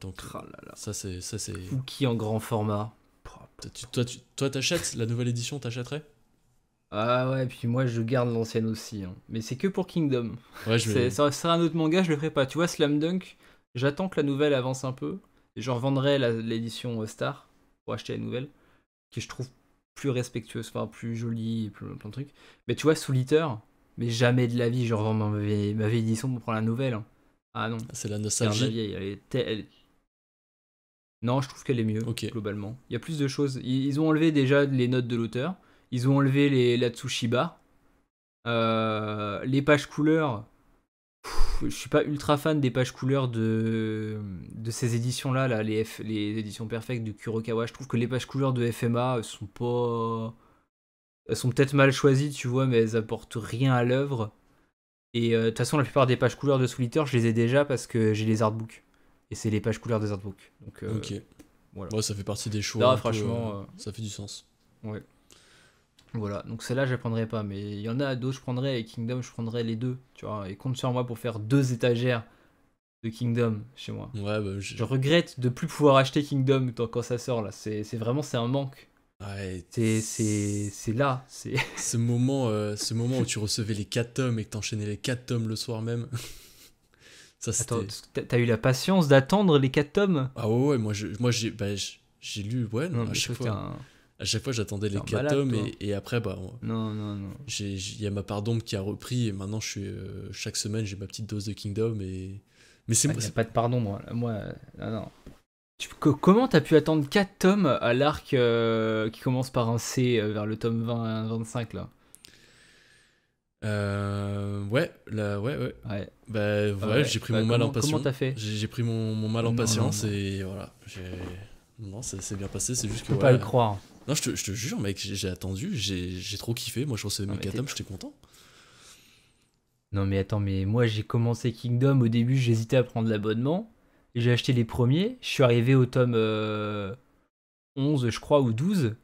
donc, oh ça c'est. ça c'est qui en grand format. Toi, t'achètes la nouvelle édition, t'achèterais Ah ouais, puis moi je garde l'ancienne aussi. Hein. Mais c'est que pour Kingdom. Ouais, je vais... ça, ça un autre manga, je le ferai pas. Tu vois, Slam Dunk, J'attends que la nouvelle avance un peu. Et je revendrai l'édition euh, Star pour acheter la nouvelle, qui je trouve plus respectueuse, plus jolie plus, plein de trucs. Mais tu vois, sous Litter, mais jamais de la vie, je revends ma, vieille, édition pour prendre la nouvelle. Hein. Ah non. C'est la nostalgie. vieille, Non, je trouve qu'elle est mieux, globalement. Il y a plus de choses. Ils, ont enlevé déjà les notes de l'auteur. Ils ont enlevé les, la Tsushiba. Euh, les pages couleurs, je suis pas ultra fan des pages couleurs de, de ces éditions-là, là, les, éditions perfectes de Kurokawa. Je trouve que les pages couleurs de FMA sont pas. Elles sont peut-être mal choisies, tu vois, mais elles apportent rien à l'œuvre. Et euh, de toute façon, la plupart des pages couleurs de Solitaire, je les ai déjà parce que j'ai les artbooks. Et c'est les pages couleurs des artbooks. Donc, euh, ok. Voilà. ça fait partie des choix. franchement. Euh, ça fait du sens. Ouais. Voilà, donc celle-là, je prendrai pas. Mais il y en a d'autres, je prendrai. Et Kingdom, je prendrai les deux. Tu vois, et compte sur moi pour faire deux étagères de Kingdom chez moi. Ouais, bah, je... regrette de plus pouvoir acheter Kingdom quand ça sort là. C'est vraiment, c'est un manque. Ouais, c'est là. c'est Ce moment, euh, ce moment où tu recevais les 4 tomes et que tu t'enchaînais les 4 tomes le soir même. ça, t'as eu la patience d'attendre les 4 tomes Ah ouais, ouais moi bah, j'ai lu, ouais, non à chaque fois à chaque fois j'attendais les 4 tomes et, après bah non non non il y a ma part d'ombre qui a repris et maintenant je suis euh, chaque semaine j'ai ma petite dose de Kingdom et mais c'est ah, pas de pardon moi euh, non comment t'as pu attendre 4 tomes à l'arc euh, qui commence par un C vers le tome 20 25 là euh, ouais, là, ouais, ouais. ouais. Bah, ah ouais, j'ai pris, bah, mon mal en patience. J'ai pris mon, mal en patience et voilà. Non, c'est bien passé, c'est juste que. pas le croire. Non, je te, jure, mec, j'ai attendu, j'ai trop kiffé. Moi, je recevais mes je j'étais content. Non, mais attends, mais moi, j'ai commencé Kingdom. Au début, j'hésitais à prendre l'abonnement. J'ai acheté les premiers. Je suis arrivé au tome 11, euh, je crois, ou 12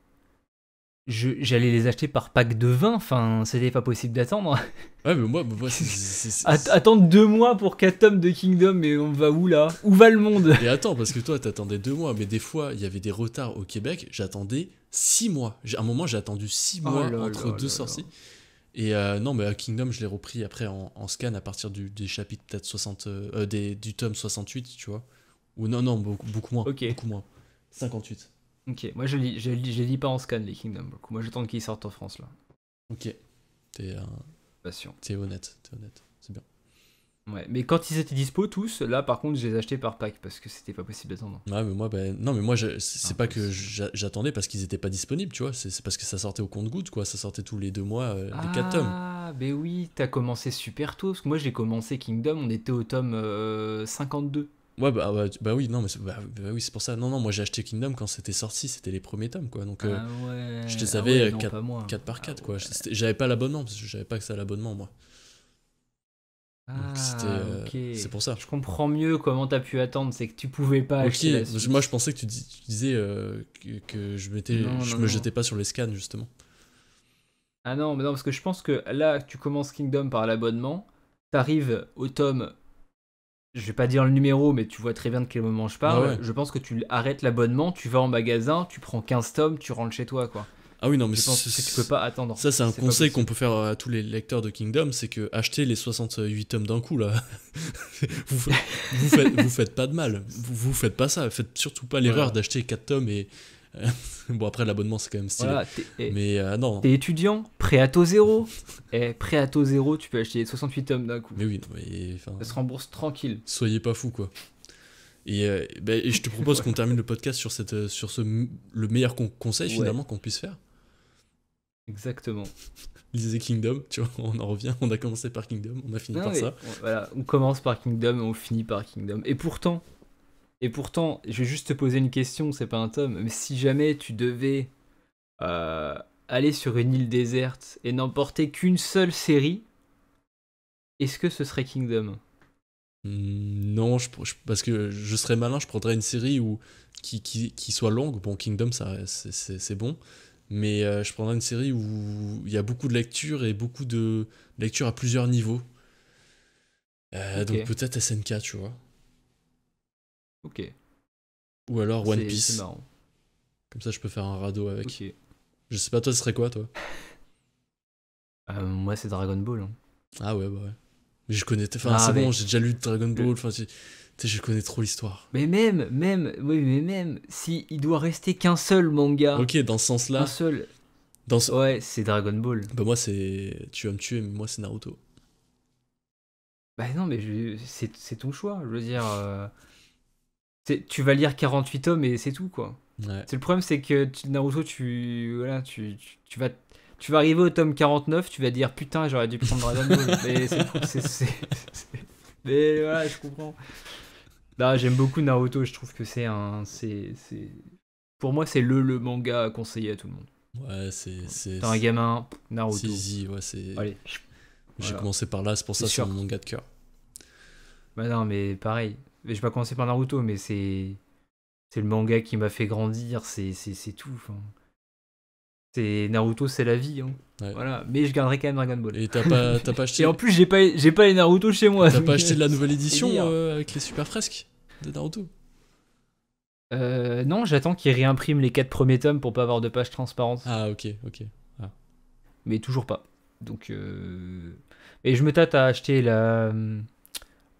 j'allais les acheter par pack de 20, enfin, c'était pas possible d'attendre. Ouais, mais moi, Attendre deux mois pour 4 tomes de Kingdom, mais on va où là Où va le monde Et attends, parce que toi, t'attendais deux mois, mais des fois, il y avait des retards au Québec, j'attendais 6 mois. À un moment, j'ai attendu 6 mois entre deux sorties. Et euh, non, mais à euh, Kingdom, je l'ai repris après en, scan à partir du, des chapitres, peut-être 60. Euh, des, du tome 68, tu vois. Ou non, non, beaucoup, moins. Beaucoup moins. 58. Ok, moi je lis, je, lis, pas en scan les Kingdom Moi j'attends qu'ils sortent en France là. Ok, t'es euh, T'es honnête, t'es honnête, c'est bien. Ouais, mais quand ils étaient dispo tous, là par contre je les achetais par pack parce que c'était pas possible d'attendre. Ouais, mais moi, ben, non, mais moi c'est ah, pas que j'attendais parce qu'ils étaient pas disponibles, tu vois, c'est parce que ça sortait au compte-goutte quoi, ça sortait tous les deux mois les euh, 4 ah, tomes. Ah, bah oui, t'as commencé super tôt parce que moi j'ai commencé Kingdom, on était au tome 52. Euh, Ouais, bah, bah, bah, oui, non, mais bah, bah oui, c'est pour ça. Non, non, moi j'ai acheté Kingdom quand c'était sorti, c'était les premiers tomes, quoi. Donc, euh, ah je les ah avais 4, 4 euh, par 4, ah quoi. J'avais pas l'abonnement, parce que j'avais pas que ça l'abonnement, moi. Euh, c'est ah, pour ça. Je comprends mieux comment t'as pu attendre, c'est que tu pouvais pas. Ok, moi je pensais que tu, disais que, je, je me jetais pas sur les scans justement. Ah non, mais non, parce que je pense que là tu commences Kingdom par l'abonnement, t'arrives au tome je vais pas dire le numéro, mais tu vois très bien de quel moment je parle. Je pense que tu arrêtes l'abonnement, tu vas en magasin, tu prends 15 tomes, tu rentres chez toi, quoi. Ah oui, non, mais tu peux pas Ça, c'est un conseil qu'on peut faire à tous les lecteurs de Kingdom, c'est que acheter les 68 tomes d'un coup, là. vous, faites, pas de mal. Vous, faites pas ça. Faites surtout pas l'erreur d'acheter 4 tomes et, euh, bon, après, l'abonnement, c'est quand même stylé. Eh, mais euh, non. T'es étudiant, prêt à taux zéro. Eh, prêt à taux zéro, tu peux acheter 68 tomes d'un coup. Mais oui, Ça se rembourse tranquille. Soyez pas fou, quoi. Euh, bah, et, je te propose qu'on termine le podcast sur, cette, sur ce, le meilleur conseil finalement qu'on puisse faire. Exactement. Lisez Kingdom, tu vois, on en revient, on a commencé par Kingdom, on a fini par ça. voilà, on commence par Kingdom et on finit par Kingdom. Et pourtant, et pourtant, je vais juste te poser une question, c'est pas un tome, mais si jamais tu devais euh, aller sur une île déserte et n'emporter qu'une seule série, est-ce que ce serait Kingdom hmm, Non, je, parce que je serais malin, je prendrais une série où, qui, qui, qui soit longue. Bon, Kingdom, c'est bon. Mais euh, je prendrais une série où il y a beaucoup de lectures et beaucoup de lectures à plusieurs niveaux. Euh, donc peut-être SNK, tu vois. Ok. Ou alors One Piece. C'est Comme ça, je peux faire un radeau avec. Je sais pas, toi, ce serait quoi, toi euh, Moi, c'est Dragon Ball. Hein. Ah ouais, bah ouais. Mais je connais. Enfin, ah, c'est bon, j'ai déjà lu Dragon Ball. Enfin, je connais trop l'histoire. Mais même, même, oui, mais même, si il doit rester qu'un seul manga. Ok, dans ce sens-là. Un seul. Dans Ouais, c'est Dragon Ball. Bah, moi, c'est. Tu vas me tuer, mais moi, c'est Naruto. Bah, non, mais je... c'est ton choix. Je veux dire. Euh tu vas lire 48 tomes et c'est tout, quoi. C'est le problème, c'est que Naruto, tu, voilà, tu, tu, vas, tu vas arriver au tome 49, tu vas dire putain, j'aurais dû prendre Dragon Ball. mais, c'est, mais voilà, je comprends. Bah, j'aime beaucoup Naruto, je trouve que c'est un. c'est, Pour moi, c'est le, manga à conseiller à tout le monde. Ouais, c'est. un gamin, Naruto. C'est easy, ouais, c'est. Allez. J'ai commencé par là, c'est pour ça que c'est mon manga de cœur. Bah non, mais pareil, je vais pas commencer par Naruto, mais c'est c'est le manga qui m'a fait grandir, c'est tout. Naruto, c'est la vie. Hein. Voilà. Mais je garderai quand même Dragon Ball. Et pas, acheté. Et en plus, j'ai pas, pas les Naruto chez moi. T'as pas acheté de la euh, nouvelle édition euh, avec les super fresques de Naruto. Euh, non, j'attends qu'ils réimpriment les 4 premiers tomes pour pas avoir de pages transparentes. Ah ok, ok. Ah. Mais toujours pas. Donc, euh... et je me tâte à acheter la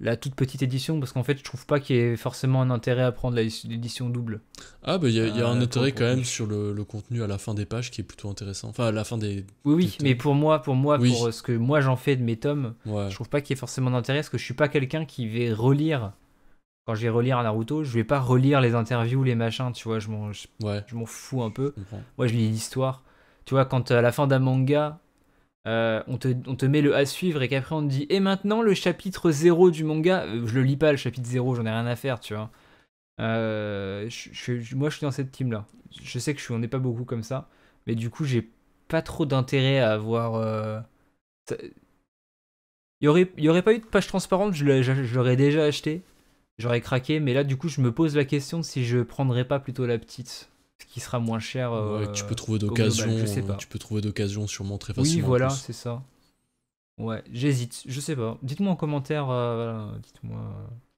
la toute petite édition parce qu'en fait je trouve pas qu'il y ait forcément un intérêt à prendre l'édition double. Ah bah il y a, un euh, intérêt quand même sur le, contenu à la fin des pages qui est plutôt intéressant. Enfin à la fin des. Oui oui mais pour moi pour moi pour euh, ce que moi j'en fais de mes tomes, je trouve pas qu'il y ait forcément d'intérêt parce que je suis pas quelqu'un qui va relire. Quand je vais relire Naruto, je vais pas relire les interviews les machins tu vois je m'en fous un peu. Moi je lis l'histoire. Tu vois quand à la fin d'un manga euh, on, te, on, te, met le à suivre et qu'après on te dit et maintenant le chapitre 0 du manga, euh, je le lis pas le chapitre 0, j'en ai rien à faire, tu vois. Euh, je, moi je suis dans cette team là. Je sais que je suis, on n'est pas beaucoup comme ça, mais du coup j'ai pas trop d'intérêt à avoir. Il aurait, y aurait pas eu de page transparente, je l'aurais déjà acheté, j'aurais craqué, mais là du coup je me pose la question si je prendrais pas plutôt la petite ce qui sera moins cher. Euh, tu peux trouver d'occasion. Tu peux trouver d'occasion sûrement très facilement. Oui, voilà, c'est ça. Ouais, j'hésite, je sais pas. Dites-moi en commentaire, euh, dites-moi.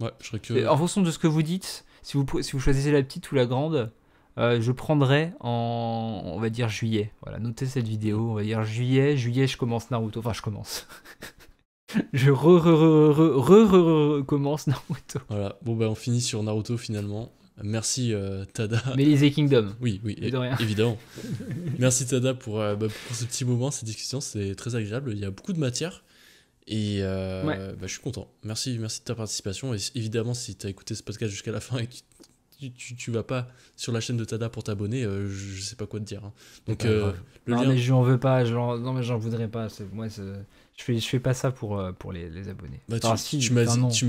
Ouais, je que. En fonction de ce que vous dites, si vous, si vous choisissez la petite ou la grande, euh, je prendrai en, on va dire, juillet. Voilà, notez cette vidéo, on va dire juillet. Juillet, je commence Naruto. Enfin, je commence. je re, re, re, re, re, commence Naruto. Voilà, bon, ben, bah, on finit sur Naruto finalement. Merci euh, Tada. Mais les Kingdom. Oui, oui, évidemment. Merci Tada euh, bah, pour, ce petit moment, cette discussion, c'est très agréable. Il y a beaucoup de matière et euh, bah, je suis content. Merci, merci de ta participation. Et évidemment, si tu as écouté ce podcast jusqu'à la fin et que tu, ne vas pas sur la chaîne de Tada pour t'abonner, je, ne sais pas quoi te dire. Hein. Donc, le non, mais je veux pas, non, mais j'en voudrais pas. Moi, je fais, je fais pas ça pour, pour les, abonnés. Bah, tu, tu m'as dit, tu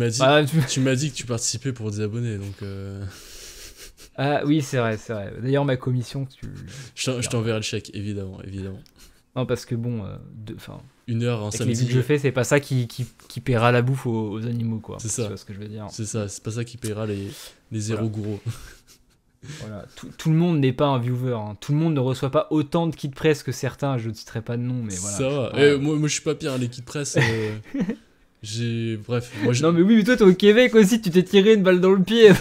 m'as dit, que tu participais pour des abonnés, donc. Ah oui, c'est vrai, c'est vrai. D'ailleurs, ma commission, tu. Je, t'enverrai le chèque, évidemment, évidemment. Non, parce que bon, euh, enfin. Une heure, un avec samedi. Les que je fais, c'est pas ça qui, qui, qui, paiera la bouffe aux, animaux, quoi. C'est ça. ce que je veux dire. C'est ça, c'est pas ça qui paiera les, les gros. voilà. Tout, tout, le monde n'est pas un viewer. Hein. Tout le monde ne reçoit pas autant de kits presse que certains. Je ne citerai pas de nom, mais voilà. Ça va. Eh, moi, moi, je suis pas pire, hein, les kits presse. Euh, Bref. Moi, Non, mais oui, mais toi, t'es au Québec aussi, tu t'es tiré une balle dans le pied.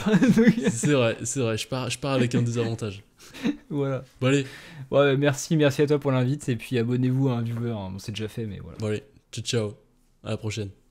c'est vrai, c'est vrai, je pars, je pars avec un désavantage. voilà. allez. Ouais, bah, merci, merci à toi pour l'invite, et puis abonnez-vous à un viewer, hein. hein. on s'est déjà fait, mais voilà. ciao, ciao. À la prochaine.